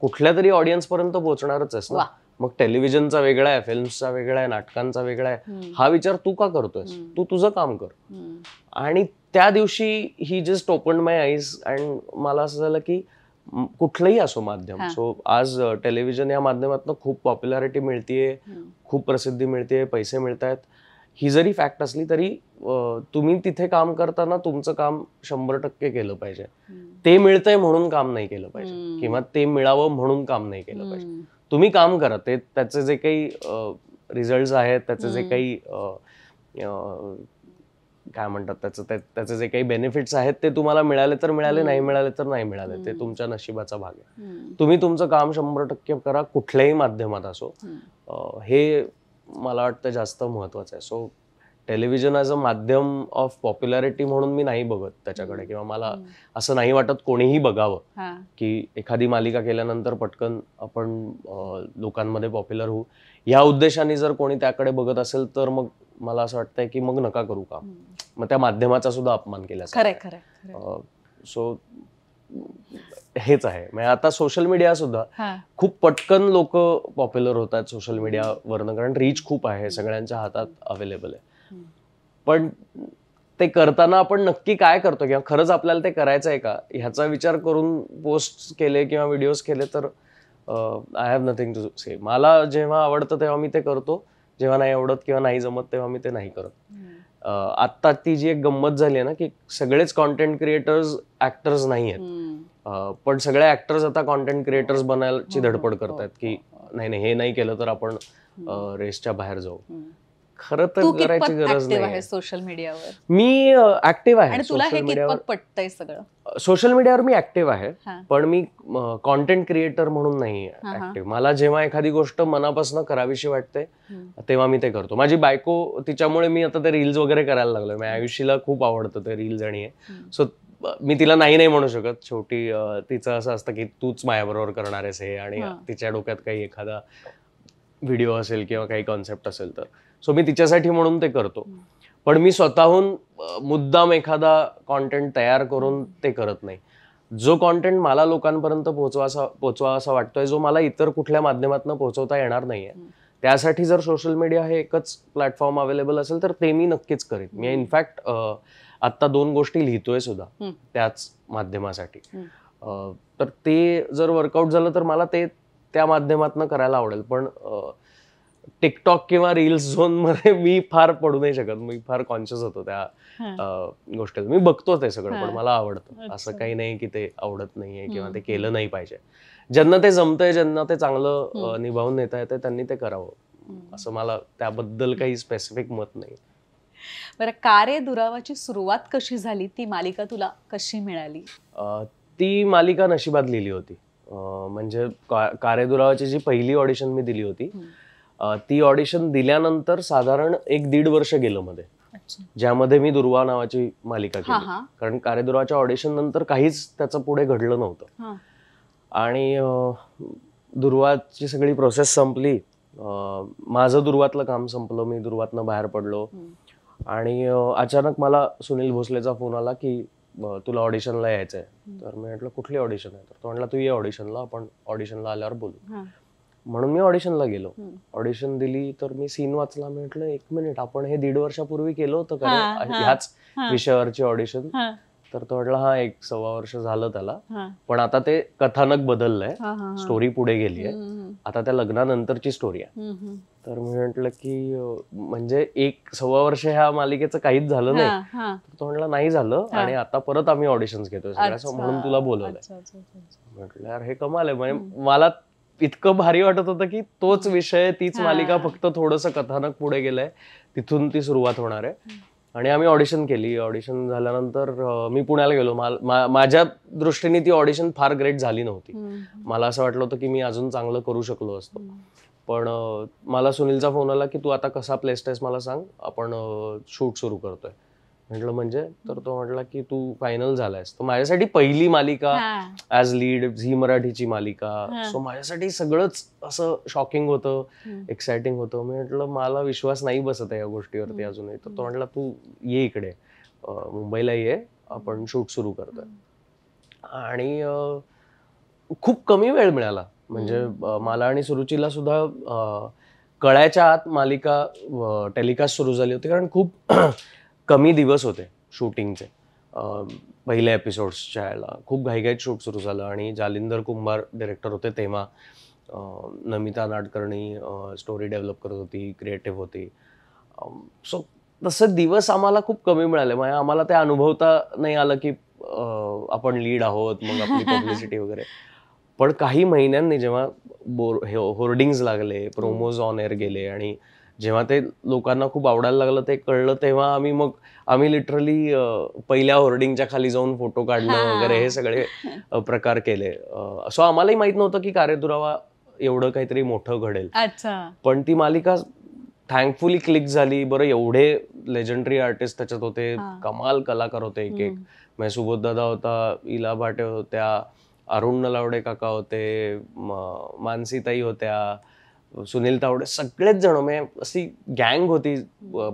कुठल्या तरी ऑडियन्स पर्यंत पोहोचणारच आहेस ना मग टेलिव्हिजनचा वेगळा आहे फिल्म्सचा वेगळा आहे नाटकांचा वेगळा आहे हा विचार तू का करतोयस तू तुझं काम कर आणि त्या दिवशी he just open my eyes and मला असं झालं की कुठलंही असो माध्यम सो आज टेलिव्हिजन या माध्यमातून खूप पॉप्युलॅरिटी मिळतीये खूप प्रसिद्धी मिळते पैसे मिळत आहेत ही जरी फॅक्ट असली तरी तुम्ही तिथे काम करताना तुमचं काम शंभर टक्के केलं पाहिजे ते मिळतंय म्हणून काम नाही केलं पाहिजे किंवा ते मिळावं म्हणून काम नाही केलं पाहिजे तुम्ही काम करा ते त्याचे जे काही रिझल्ट आहेत त्याचे जे काही काय म्हणतात त्याचं त्याचे जे काही बेनिफिट्स आहेत ते तुम्हाला मिळाले तर मिळाले नाही मिळाले तर नाही मिळाले ते तुमच्या नशिबाचा भाग आहे तुम्ही तुमचं काम शंभर टक्के करा कुठल्याही माध्यमात असो हे मला वाटतं जास्त महत्वाचं आहे सो टेलिव्हिजन ॲज अ माध्यम ऑफ पॉप्युलॅरिटी म्हणून मी नाही बघत त्याच्याकडे किंवा मला असं नाही वाटत कोणीही बघावं की एखादी मालिका केल्यानंतर पटकन आपण लोकांमध्ये पॉप्युलर होऊ या उद्देशाने जर कोणी त्याकडे बघत असेल तर मग मला असं वाटतंय की मग नका करू का मग त्या माध्यमाचा सुद्धा अपमान केला सो हेच आहे आता सोशल मीडिया सुद्धा खूप पटकन लोक पॉप्युलर होतात सोशल मीडियावरनं कारण रीच खूप आहे सगळ्यांच्या हातात अवेलेबल आहे पण ते करताना आपण नक्की काय करतो किंवा खरंच आपल्याला ते करायचं आहे का ह्याचा विचार करून पोस्ट केले किंवा व्हिडिओज केले तर I have nothing to say मला जेव्हा आवडतं तेव्हा मी ते करतो जेव्हा नाही आवडत किंवा नाही जमत तेव्हा मी ते नाही करत आत्ता ती जी एक गंमत झाली आहे ना की सगळेच कॉन्टेंट क्रिएटर्स ऍक्टर्स नाही आहेत पण सगळे ऍक्टर्स आता कॉन्टेंट क्रिएटर्स बनायची हो, हो, धडपड हो, करतायत की नाही नाही हे नाही केलं तर आपण रेसच्या बाहेर जाऊ खर तर करायची गरज नाही सोशल मीडियावर मी ऍक्टिव्ह आहे तुला हे सोशल मीडियावर मी ऍक्टिव्ह आहे पण मी कॉन्टेंट क्रिएटर म्हणून नाही ऍक्टिव्ह मला जेव्हा एखादी गोष्ट मनापासून करावीशी वाटते तेव्हा मी ते करतो माझी बायको तिच्यामुळे मी आता ते रील्स वगैरे करायला लागलो माझ्या आयुष्याला खूप आवडतं ते रील्स आणि सो मी तिला नाही नाही म्हणू शकत शेवटी तिचं असं असतं की तूच माझ्याबरोबर करणार आहेस हे आणि तिच्या डोक्यात काही एखादा व्हिडिओ असेल किंवा काही कॉन्सेप्ट असेल तर सो मी तिच्यासाठी म्हणून ते करतो पण मी स्वतःहून मुद्दाम एखादा कॉन्टेंट तयार करून ते करत नाही जो कॉन्टेंट मला लोकांपर्यंत पोहोचवासा पोहोचवा असा वाटतोय जो मला इतर कुठल्या माध्यमातून पोहोचवता येणार नाहीये त्यासाठी जर सोशल मीडिया हे एकच प्लॅटफॉर्म अवेलेबल असेल तर ते मी नक्कीच करेन मी इनफॅक्ट आता दोन गोष्टी लिहितोय सुद्धा त्याच माध्यमासाठी तर ते जर वर्कआउट झालं तर मला ते त्या माध्यमातून करायला आवडेल पण टिकटॉक किंवा रील्स झोन मध्ये मी फार पडू नाही शकत मी फार कॉन्शियस होतो त्या गोष्टीत मी बघतो ते सगळं पण मला आवडतं असं काही नाही की ते आवडत नाहीये किंवा ते केलं नाही पाहिजे ज्यांना ते जमतंय ज्यांना ते चांगलं निभावून नेता येते त्यांनी ते करावं असं मला त्याबद्दल काही स्पेसिफिक मत नाही बरं कारे दुरावाची सुरुवात कशी झाली ती मालिका तुला कशी मिळाली ती मालिका नशिबात लिहिली होती म्हणजे का कारेदुरावाची जी पहिली ऑडिशन मी दिली होती ती ऑडिशन दिल्यानंतर साधारण एक दीड वर्ष गेलं मध्ये ज्यामध्ये मी दुर्वा नावाची मालिका केली कारण कारेदुराच्या ऑडिशन नंतर काहीच त्याचं पुढे घडलं नव्हतं आणि दुर्वाची सगळी प्रोसेस संपली माझं दुर्वातलं काम संपलं मी दुर्वातनं बाहेर पडलो आणि अचानक मला सुनील भोसलेचा फोन आला की तुला ऑडिशनला यायचंय तर मी म्हटलं कुठली ऑडिशन आहे तर तो म्हटला तू ये ऑडिशनला आपण ऑडिशनला आल्यावर बोलू म्हणून मी ऑडिशनला गेलो ऑडिशन दिली तर मी सीन वाचला म्हटलं एक मिनिट आपण हे दीड वर्षापूर्वी केलं होतं का ह्याच विषयावरची ऑडिशन तर तो म्हटलं हा एक सव्वा वर्ष झालं त्याला पण आता ते कथानक बदललंय स्टोरी पुढे गेली आहे आता त्या लग्नानंतरची स्टोरी आहे तर मी म्हटलं की म्हणजे एक सव्वा वर्ष ह्या मालिकेचं काहीच झालं नाही तो म्हटलं नाही झालं आणि आता परत आम्ही ऑडिशन्स घेतोय म्हणून तुला बोलवलंय अच्छा, म्हटलं यार हे कमाल आहे म्हणजे मला इतकं भारी वाटत होतं की तोच विषय तीच मालिका फक्त थोडस कथानक पुढे गेलंय तिथून ती सुरुवात होणार आहे आणि आम्ही ऑडिशन केली ऑडिशन झाल्यानंतर मी पुण्याला गेलो माझ्या दृष्टीने ती ऑडिशन फार ग्रेट झाली नव्हती मला असं वाटलं होतं की मी अजून चांगलं करू शकलो असतो पण मला सुनीलचा फोन आला की तू आता कसा प्लेस्ट आहेस मला सांग आपण शूट सुरू करतोय म्हटलं म्हणजे तर तो म्हटला की तू फायनल झालायस माझ्यासाठी पहिली मालिका ऍज लीड झी मराठीची मालिका सो माझ्यासाठी सगळंच असं शॉकिंग होतं एक्साइटिंग होतं मी म्हटलं मला विश्वास नाही बसत आहे या गोष्टीवरती अजूनही तर तो म्हटला तू ये इकडे मुंबईला ये आपण शूट सुरू करतोय आणि खूप कमी वेळ मिळाला म्हणजे मला आणि सुरुचीला सुद्धा कळ्याच्या आत मालिका टेलिकास्ट सुरू झाली होती कारण खूप कमी दिवस होते शूटिंगचे पहिल्या एपिसोड्सच्या यायला खूप घाईघाईत शूट सुरू झालं आणि जालिंदर कुंभार डिरेक्टर होते तेव्हा नमिता नाडकर्णी स्टोरी डेव्हलप करत होती क्रिएटिव्ह होती सो तसं दिवस आम्हाला खूप कमी मिळाले म्हणजे आम्हाला ते अनुभवता नाही आलं की आपण लीड आहोत मग आपली पब्लिसिटी वगैरे पण काही महिन्यांनी जेव्हा बोर हे होर्डिंग्ज लागले प्रोमोज ऑन एअर गेले आणि जेव्हा ते लोकांना खूप आवडायला लागलं ते कळलं तेव्हा आम्ही मग आम्ही लिटरली पहिल्या होर्डिंगच्या खाली जाऊन फोटो काढणं वगैरे हे सगळे प्रकार केले असं आम्हालाही माहित नव्हतं की कार्यदुरावा एवढं काहीतरी मोठं घडेल पण ती मालिका थँकफुली क्लिक झाली बरं एवढे लेजंडरी आर्टिस्ट त्याच्यात होते कमाल कलाकार होते एक एक सुबोध दादा होता इला भाटे होत्या अरुण नलावडे काका होते मानसीताई होत्या सुनील तावडे सगळेच जण म्हणजे अशी गँग होती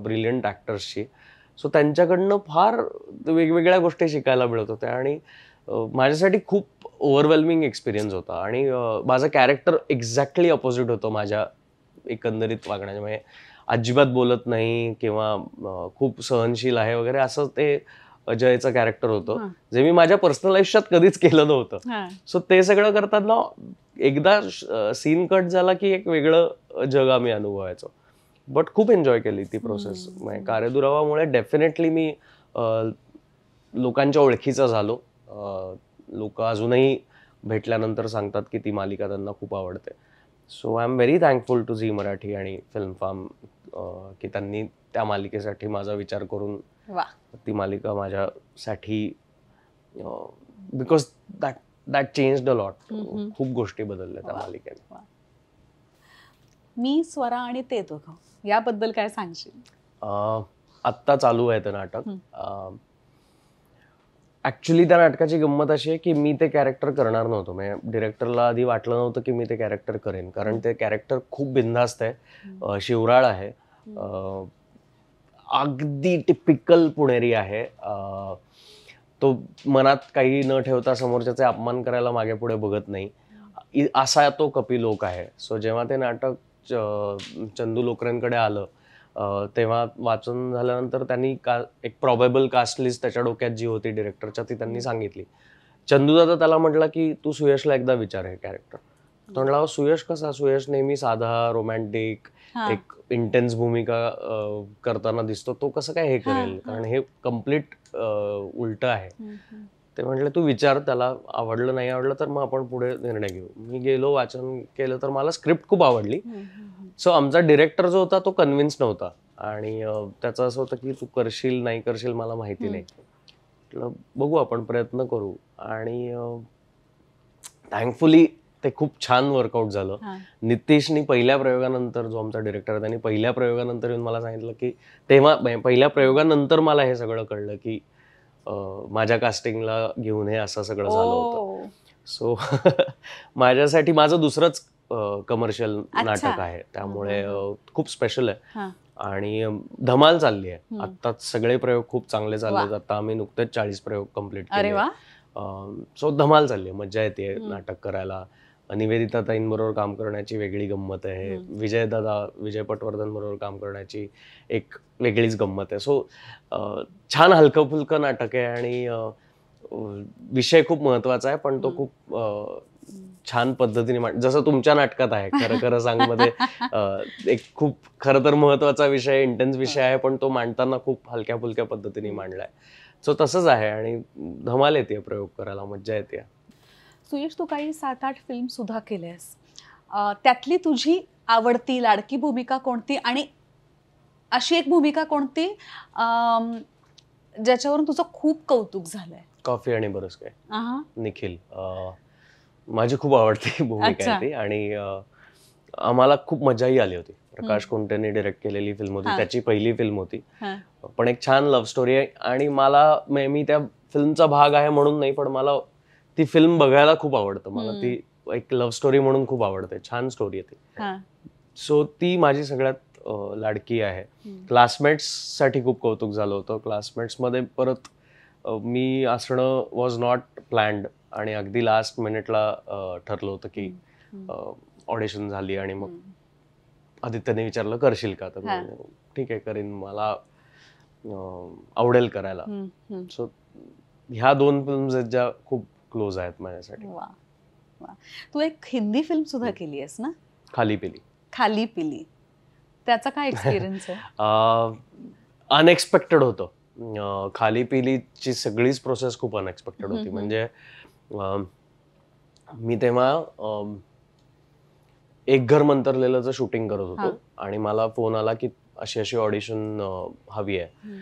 ब्रिलियंट ॲक्टर्सची सो त्यांच्याकडनं फार वेगवेगळ्या गोष्टी शिकायला मिळत होत्या आणि माझ्यासाठी खूप ओव्हरवेल्मिंग एक्सपिरियन्स होता आणि माझं कॅरेक्टर एक्झॅक्टली अपोजिट होतं माझ्या एकंदरीत वागण्याच्या म्हणजे अजिबात बोलत नाही किंवा खूप सहनशील आहे वगैरे असं ते अजयचं कॅरेक्टर होतं जे मी माझ्या पर्सनल आयुष्यात कधीच केलं नव्हतं सो ते सगळं करताना एकदा सीन कट झाला की एक वेगळं जग आम्ही अनुभवायचो बट खूप एन्जॉय केली ती प्रोसेस म्हणजे कार्यदुरावामुळे डेफिनेटली मी लोकांच्या ओळखीचा झालो लोक अजूनही भेटल्यानंतर सांगतात की ती मालिका त्यांना खूप आवडते so I am very thankful to Zee Marathi आणि फिल्म फार्म की त्यांनी त्या मालिकेसाठी माझा विचार करून वा ती मालिका माझ्यासाठी because that that change a lot खूप गोष्टी बदलल्या त्या मालिकेने मी स्वरा आणि ते दोघं याबद्दल काय सांगशील आत्ता चालू आहे ते नाटक ऍक्च्युली त्या नाटकाची गंमत अशी आहे की मी ते कॅरेक्टर करणार नव्हतो म्हणजे डिरेक्टरला आधी वाटलं नव्हतं की मी ते कॅरेक्टर करेन कारण ते कॅरेक्टर खूप बिंदास्त आहे शिवराळ आहे अगदी टिपिकल पुणेरी आहे तो मनात काही न ठेवता समोरच्याचे अपमान करायला मागे पुढे बघत नाही असा तो कपी लोक आहे सो जेव्हा ते नाटक चंदू लोकरेंकडे आलं तेव्हा वाचून झाल्यानंतर त्यांनी का एक प्रॉबेबल कास्ट लिस्ट त्याच्या डोक्यात जी होती डिरेक्टरच्या ती त्यांनी सांगितली चंदूदादा त्याला म्हटलं की तू सुयशला एकदा विचार हे कॅरेक्टर तो म्हणाला सुयश कसा सुयश नेहमी साधा रोमॅन्टिक एक इंटेन्स भूमिका करताना दिसतो तो कसं काय हे करेल कारण हे कम्प्लीट उलट आहे ते म्हटलं तू विचार त्याला आवडलं नाही आवडलं तर मग आपण पुढे निर्णय घेऊ मी गेलो वाचन केलं तर मला स्क्रिप्ट खूप आवडली सो आमचा डिरेक्टर जो होता तो कन्व्हिन्स नव्हता आणि त्याचं असं होतं की तू करशील नाही करशील मला माहिती नाही बघू आपण प्रयत्न करू आणि थँकफुली ते खूप छान वर्कआउट झालं नितेशनी पहिल्या प्रयोगानंतर जो आमचा डिरेक्टर त्यांनी पहिल्या प्रयोगानंतर येऊन मला सांगितलं की तेव्हा म्हणजे पहिल्या प्रयोगानंतर मला हे सगळं कळलं की माझ्या कास्टिंगला घेऊन हे असं सगळं झालं होतं सो माझ्यासाठी माझं दुसरंच कमर्शियल नाटक आहे त्यामुळे खूप स्पेशल आहे आणि धमाल चालली आहे आता सगळे प्रयोग खूप चांगले चालले आता आम्ही नुकतेच चाळीस प्रयोग कम्प्लीट केले सो धमाल चालली आहे मज्जा येते नाटक करायला बरोबर काम करण्याची वेगळी गंमत आहे विजयदादा विजय पटवर्धन बरोबर काम करण्याची एक वेगळीच गंमत आहे सो छान हलकं फुलकं नाटक आहे आणि विषय खूप महत्वाचा आहे पण तो खूप छान पद्धतीने मांड जसं तुमच्या नाटकात आहे खरं खरं सांग मध्ये एक खूप खरं तर महत्वाचा विषय इंटेन्स विषय आहे पण तो मांडताना खूप हलक्या फुलक्या पद्धतीने मांडलाय सो तसंच आहे आणि धमाल येते प्रयोग करायला मज्जा येते सुयश तू काही सात आठ फिल्म सुद्धा केल्यास त्यातली तुझी आवडती लाडकी भूमिका कोणती आणि अशी एक भूमिका कोणती ज्याच्यावरून तुझं खूप कौतुक झालंय कॉफी आणि बरस काय निखिल माझी खूप आवडती भूमिका होती आणि आम्हाला खूप मजाही आली होती प्रकाश कोंटेने डिरेक्ट केलेली फिल्म होती त्याची पहिली फिल्म होती पण एक छान लव्ह स्टोरी आहे आणि मला मी त्या फिल्मचा भाग आहे म्हणून नाही पण मला ती फिल्म बघायला खूप आवडतं मला ती एक लव्ह स्टोरी म्हणून खूप आवडते छान स्टोरी आहे ती सो ती माझी सगळ्यात लाडकी आहे क्लासमेट्स साठी खूप कौतुक झालं होतं क्लासमेट्स मध्ये परत मी असणं वॉज नॉट प्लॅन्ड आणि अगदी लास्ट मिनिटला ठरलं होतं की ऑडिशन झाली आणि मग आदित्यने विचारलं करशील का तर ठीक आहे करीन मला आवडेल करायला सो ह्या दोन फिल्म्स ज्या खूप क्लोज आहेत माझ्यासाठी वा वा तू एक हिंदी फिल्म सुद्धा केली आहेस ना खाली पिली खाली पिली त्याचा काय एक्सपिरियन्स आहे अनएक्सपेक्टेड होतं खाली पिलीची सगळीच प्रोसेस खूप अनएक्सपेक्टेड होती म्हणजे मी तेव्हा एक घर मंतरलेलं शूटिंग करत होतो आणि मला फोन आला की अशी अशी ऑडिशन हवी आहे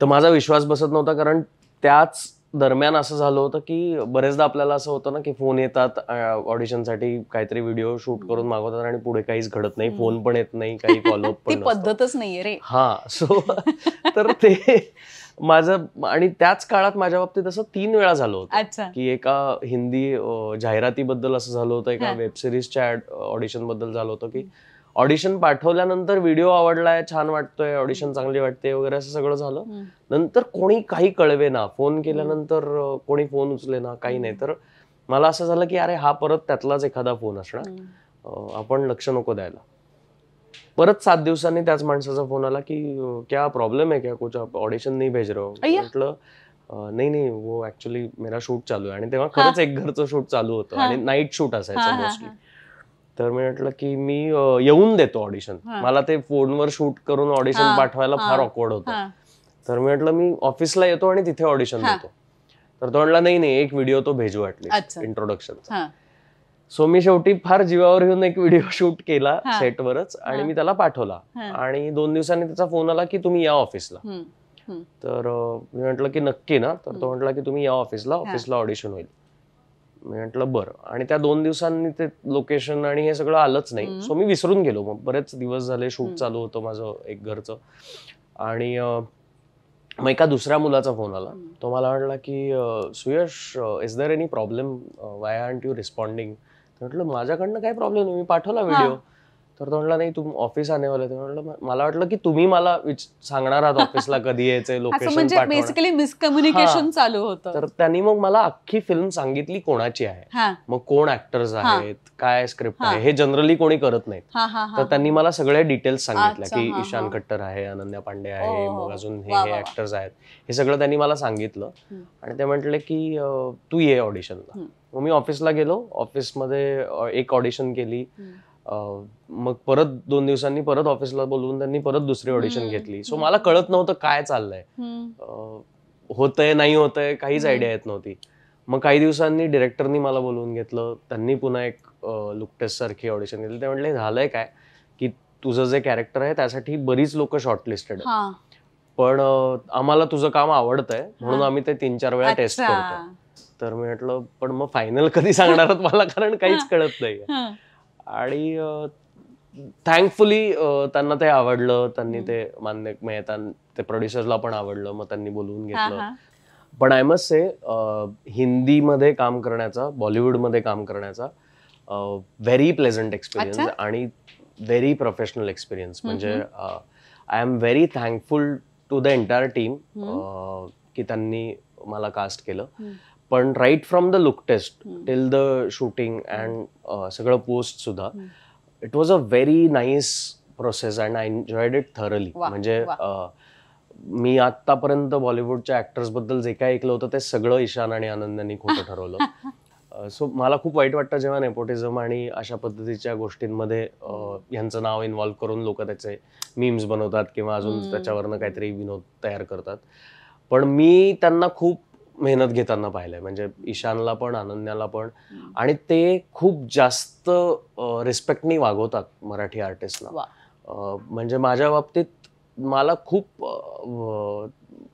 तर माझा विश्वास बसत नव्हता कारण त्याच दरम्यान असं झालं होतं की बरेचदा आपल्याला असं होतं ना की फोन येतात ऑडिशनसाठी काहीतरी व्हिडिओ शूट करून मागवतात आणि पुढे काहीच घडत नाही फोन पण येत नाही काही फॉलोअप पण पद्धतच नाहीये रे हा सो तर ते माझं आणि त्याच काळात माझ्या बाबतीत असं तीन वेळा झालं होतं की एका हिंदी जाहिरातीबद्दल असं झालं होतं एका वेब सिरीजच्या ऑडिशन बद्दल झालं होतं की ऑडिशन पाठवल्यानंतर व्हिडिओ आवडलाय छान वाटतोय ऑडिशन चांगली वाटते वगैरे असं सगळं झालं नंतर कोणी काही कळवे ना फोन केल्यानंतर कोणी फोन उचले ना काही नाही तर मला असं झालं की अरे हा परत त्यातलाच एखादा फोन असणार आपण लक्ष नको द्यायला परत सात दिवसांनी त्याच माणसाचा फोन आला की क्या प्रॉब्लेम आहे क्या कुछ ऑडिशन नाही भेज रहे हो. म्हटलं नाही नाही वो ऍक्च्युली मेरा शूट चालू आहे आणि तेव्हा खरंच एक घरचं शूट चालू होतं आणि नाईट शूट असायचं मोस्टली तर मी म्हटलं की मी येऊन देतो ऑडिशन मला ते फोनवर शूट करून ऑडिशन पाठवायला फार ऑकवर्ड होतं तर मी म्हटलं मी ऑफिसला येतो आणि तिथे ऑडिशन देतो तर तो म्हटला नाही नाही एक व्हिडिओ तो भेजू वाटली इंट्रोडक्शन सो मी शेवटी फार जीवावर येऊन एक व्हिडिओ शूट केला सेटवरच आणि मी त्याला पाठवला आणि दोन दिवसांनी त्याचा फोन आला की तुम्ही या ऑफिसला तर मी म्हटलं की नक्की ना तर तो म्हटला की तुम्ही या ऑफिसला ऑफिसला ऑडिशन होईल मी म्हटलं बरं आणि त्या दोन दिवसांनी ते लोकेशन आणि हे सगळं आलंच नाही सो मी विसरून गेलो मग बरेच दिवस झाले शूट चालू होतं माझं एक घरचं आणि मग एका दुसऱ्या मुलाचा फोन आला तो मला म्हटला की Suyash is there any problem why are you responding म्हटलं माझ्याकडनं काय प्रॉब्लेम नाही मी पाठवला व्हिडिओ तर तो म्हणला नाही तुम्ही ऑफिस आणि वाले मला वाटलं की तुम्ही मला सांगणार आहात ऑफिसला कधी यायचंय लोकेशन बेसिकली मिसकम्युनिकेशन चालू होतं तर त्यांनी मग मला अख्खी फिल्म सांगितली कोणाची आहे मग कोण ऍक्टर्स आहेत काय स्क्रिप्ट आहे हे जनरली कोणी करत नाहीत तर त्यांनी मला सगळे डिटेल्स सांगितल्या की ईशान कट्टर आहे अनन्या पांडे आहे मग अजून हे हे ऍक्टर्स आहेत हे सगळं त्यांनी मला सांगितलं आणि ते म्हटले की तू ये ऑडिशनला मग मी ऑफिसला गेलो ऑफिसमध्ये एक ऑडिशन केली मग परत दोन दिवसांनी परत ऑफिसला बोलवून त्यांनी परत दुसरी ऑडिशन घेतली सो मला कळत नव्हतं काय चाललंय होतंय नाही होतंय काहीच आयडिया येत नव्हती मग काही दिवसांनी डिरेक्टरनी मला बोलवून घेतलं त्यांनी पुन्हा एक टेस्ट सारखी ऑडिशन घेतली ते म्हणले झालंय काय की तुझं जे कॅरेक्टर आहे त्यासाठी बरीच लोक शॉर्टलिस्टेड पण आम्हाला तुझं काम आवडतंय म्हणून आम्ही ते तीन चार वेळा टेस्ट करतो तर मी म्हटलं पण मग फायनल कधी सांगणार मला कारण काहीच कळत नाही आणि थँकफुली त्यांना ते आवडलं त्यांनी ते मान्य मेहता म्हणजे ते प्रोड्युसरला पण आवडलं मग त्यांनी बोलवून घेतलं पण आय मस्ट से हिंदीमध्ये काम करण्याचा बॉलिवूडमध्ये काम करण्याचा व्हेरी प्लेझंट एक्सपिरियन्स आणि व्हेरी प्रोफेशनल एक्सपिरियन्स म्हणजे I am very thankful to the entire team की त्यांनी मला कास्ट केलं पण right from the look test till the shooting and सगळं पोस्ट सुद्धा it was a very nice process and I enjoyed it thoroughly म्हणजे uh, मी आतापर्यंत बॉलिवूडच्या ऍक्टर्स बद्दल जे काय ऐकलं होतं ते सगळं ईशान आणि आनंदांनी खोटं ठरवलं सो मला खूप वाईट वाटतं जेव्हा नेपोटिझम आणि अशा पद्धतीच्या गोष्टींमध्ये यांचं नाव इन्वॉल्व्ह करून लोक त्याचे मीम्स बनवतात किंवा अजून hmm. त्याच्यावरनं काहीतरी विनोद तयार करतात पण मी त्यांना खूप मेहनत घेताना पाहिलंय म्हणजे ईशानला पण अनन्याला पण आणि ते खूप जास्त रिस्पेक्टनी वागवतात मराठी आर्टिस्टला म्हणजे माझ्या बाबतीत मला खूप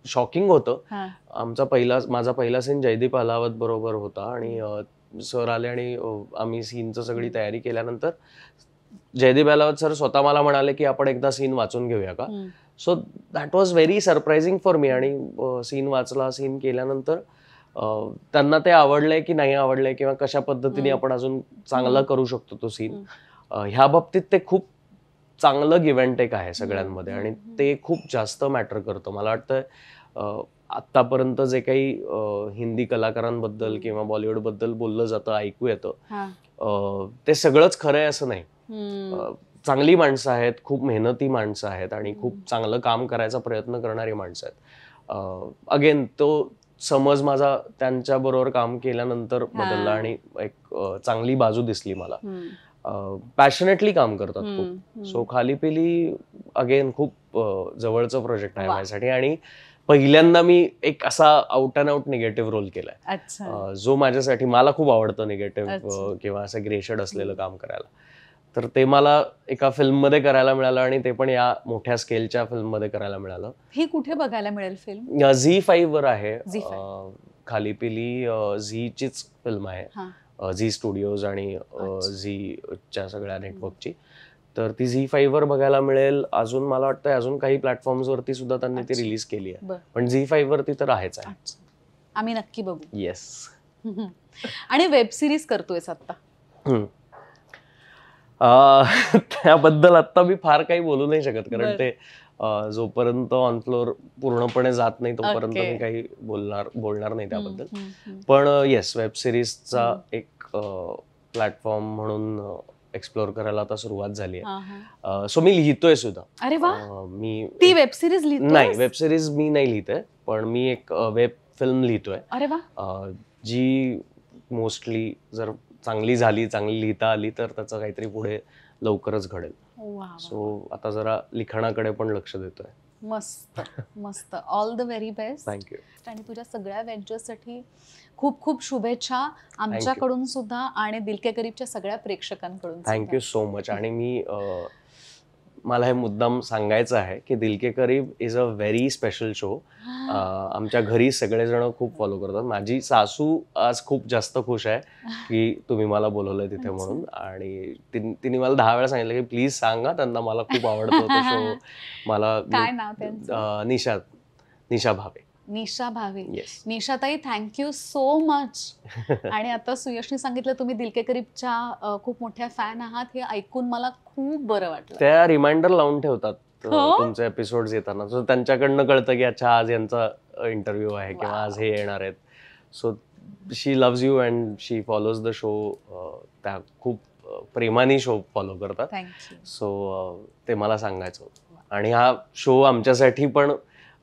शॉकिंग होतं आमचा पहिला माझा पहिला सीन जयदीप अलावत बरोबर होता आणि सर आले आणि आम्ही सीनच सगळी तयारी केल्यानंतर जयदीप अलावत सर स्वतः मला म्हणाले की आपण एकदा सीन वाचून घेऊया का so that was very surprising for me आणि सीन वाचला सीन केल्यानंतर त्यांना ते आवडलंय की नाही आवडलंय किंवा कशा पद्धतीने आपण अजून चांगला करू शकतो तो सीन ह्या बाबतीत ते खूप चांगलं गिव्हेंट एक आहे सगळ्यांमध्ये आणि ते खूप जास्त मॅटर करतं मला वाटतं आतापर्यंत जे काही हिंदी कलाकारांबद्दल किंवा बॉलिवूडबद्दल बोललं जातं ऐकू येतं ते सगळंच खरं आहे असं नाही चांगली माणसं आहेत खूप मेहनती माणसं आहेत आणि खूप चांगलं काम करायचा प्रयत्न करणारी माणसं आहेत अगेन तो समज माझा त्यांच्याबरोबर काम केल्यानंतर बदलला आणि एक चांगली बाजू दिसली मला पॅशनेटली काम करतात खूप सो खाली पिली अगेन खूप जवळचं प्रोजेक्ट आहे माझ्यासाठी आणि पहिल्यांदा मी एक असा out and out negative role केलाय जो माझ्यासाठी मला खूप आवडतं निगेटिव्ह किंवा असं ग्रेशड असलेलं काम करायला तर ते मला एका फिल्म मध्ये करायला मिळालं आणि ते पण या मोठ्या स्केलच्या फिल्म मध्ये करायला मिळालं ही कुठे बघायला मिळेल फिल्म झी फाईव्ह वर आहे खाली पिली झीचीच फिल्म आहे झी स्टुडिओज आणि झीच्या सगळ्या नेटवर्कची तर ती झी फाईव्ह वर बघायला मिळेल अजून मला वाटतं अजून काही प्लॅटफॉर्म्स वरती सुद्धा त्यांनी ती रिलीज केली आहे पण झी फाईव्ह वरती तर आहेच आहे आम्ही नक्की बघू येस आणि वेब सिरीज करतोय आता त्याबद्दल आत्ता मी फार काही बोलू नाही शकत कारण ते जोपर्यंत ऑन फ्लोअर पूर्णपणे जात नाही तोपर्यंत मी काही बोलणार बोलणार नाही त्याबद्दल पण येस वेब सिरीजचा एक प्लॅटफॉर्म म्हणून एक्सप्लोअर करायला आता सुरुवात झाली आहे सो मी लिहितोय सुद्धा अरे वा मी ती वेब सिरीज नाही वेब सिरीज मी नाही लिहिते पण मी एक वेब फिल्म लिहितोय अरे वा जी मोस्टली जर चांगली झाली चांगली लिहिता आली तर त्याचं काहीतरी पुढे लवकरच घडेल सो आता जरा लिखाणाकडे पण लक्ष देतोय मस्त मस्त all the very best thank you आणि तुझ्या सगळ्या साठी खूप खूप शुभेच्छा आमच्याकडून सुद्धा आणि दिलके गरीबच्या सगळ्या प्रेक्षकांकडून थँक्यू सो मच आणि मी मला हे मुद्दाम सांगायचं आहे की Dilke Kareeb is a very special show आमच्या घरी सगळेजण खूप फॉलो करतात माझी सासू आज खूप जास्त खुश आहे की तुम्ही मला बोलवलं तिथे म्हणून आणि तिने मला दहा वेळा सांगितलं की प्लीज सांगा त्यांना मला खूप आवडतो तो शो मला निशा निशा भावे निशा भावे निशाताई थँक्यू सो मच आणि आता सुयशने सांगितलं तुम्ही दिलके करीबच्या खूप मोठ्या फॅन आहात हे ऐकून मला खूप बरं वाटलं त्या रिमाइंडर लावून ठेवतात हो? तुमचे एपिसोड येताना सो त्यांच्याकडनं कळतं की अच्छा आज यांचा इंटरव्ह्यू आहे किंवा आज हे येणार आहेत so she loves you and she follows the show त्या खूप प्रेमाने शो फॉलो करतात सो ते मला सांगायचं आणि हा शो आमच्यासाठी पण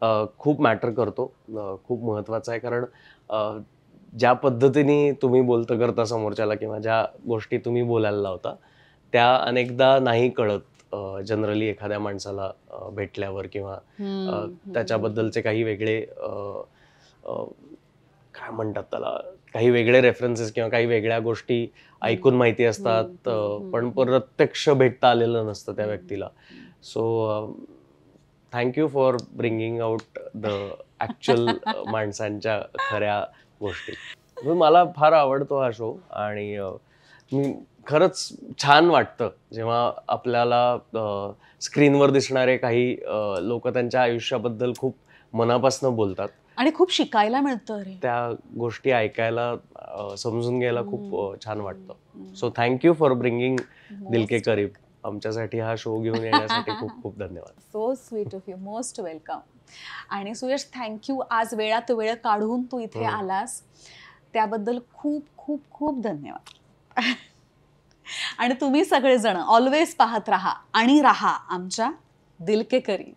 खूप मॅटर करतो खूप महत्त्वाचा आहे कारण ज्या पद्धतीने तुम्ही बोलत करता समोरच्याला किंवा ज्या गोष्टी तुम्ही बोलायला लावता त्या अनेकदा नाही कळत जनरली एखाद्या माणसाला भेटल्यावर किंवा त्याच्याबद्दलचे काही वेगळे काय म्हणतात त्याला काही वेगळे रेफरन्सेस किंवा काही वेगळ्या गोष्टी ऐकून माहिती असतात पण प्रत्यक्ष भेटता आलेलं नसतं त्या व्यक्तीला so thank you for bringing out the actual माणसांच्या खऱ्या गोष्टी मला फार आवडतो हा शो आणि मी खरंच छान वाटतं जेव्हा आपल्याला स्क्रीनवर दिसणारे काही लोक त्यांच्या आयुष्याबद्दल खूप मनापासून बोलतात आणि खूप शिकायला मिळतं रे त्या गोष्टी ऐकायला समजून घ्यायला खूप छान वाटतं सो थँक्यू फॉर ब्रिंगिंग दिलके करीब आमच्यासाठी हा शो घेऊन येण्यासाठी खूप खूप धन्यवाद so sweet of you most welcome आणि सुयश थँक्यू आज वेळात वेळ काढून तू इथे हो. आलास त्याबद्दल खूप खूप खूप धन्यवाद आणि तुम्ही सगळेजण ऑलवेज पाहत राहा आणि राहा आमच्या दिलके करी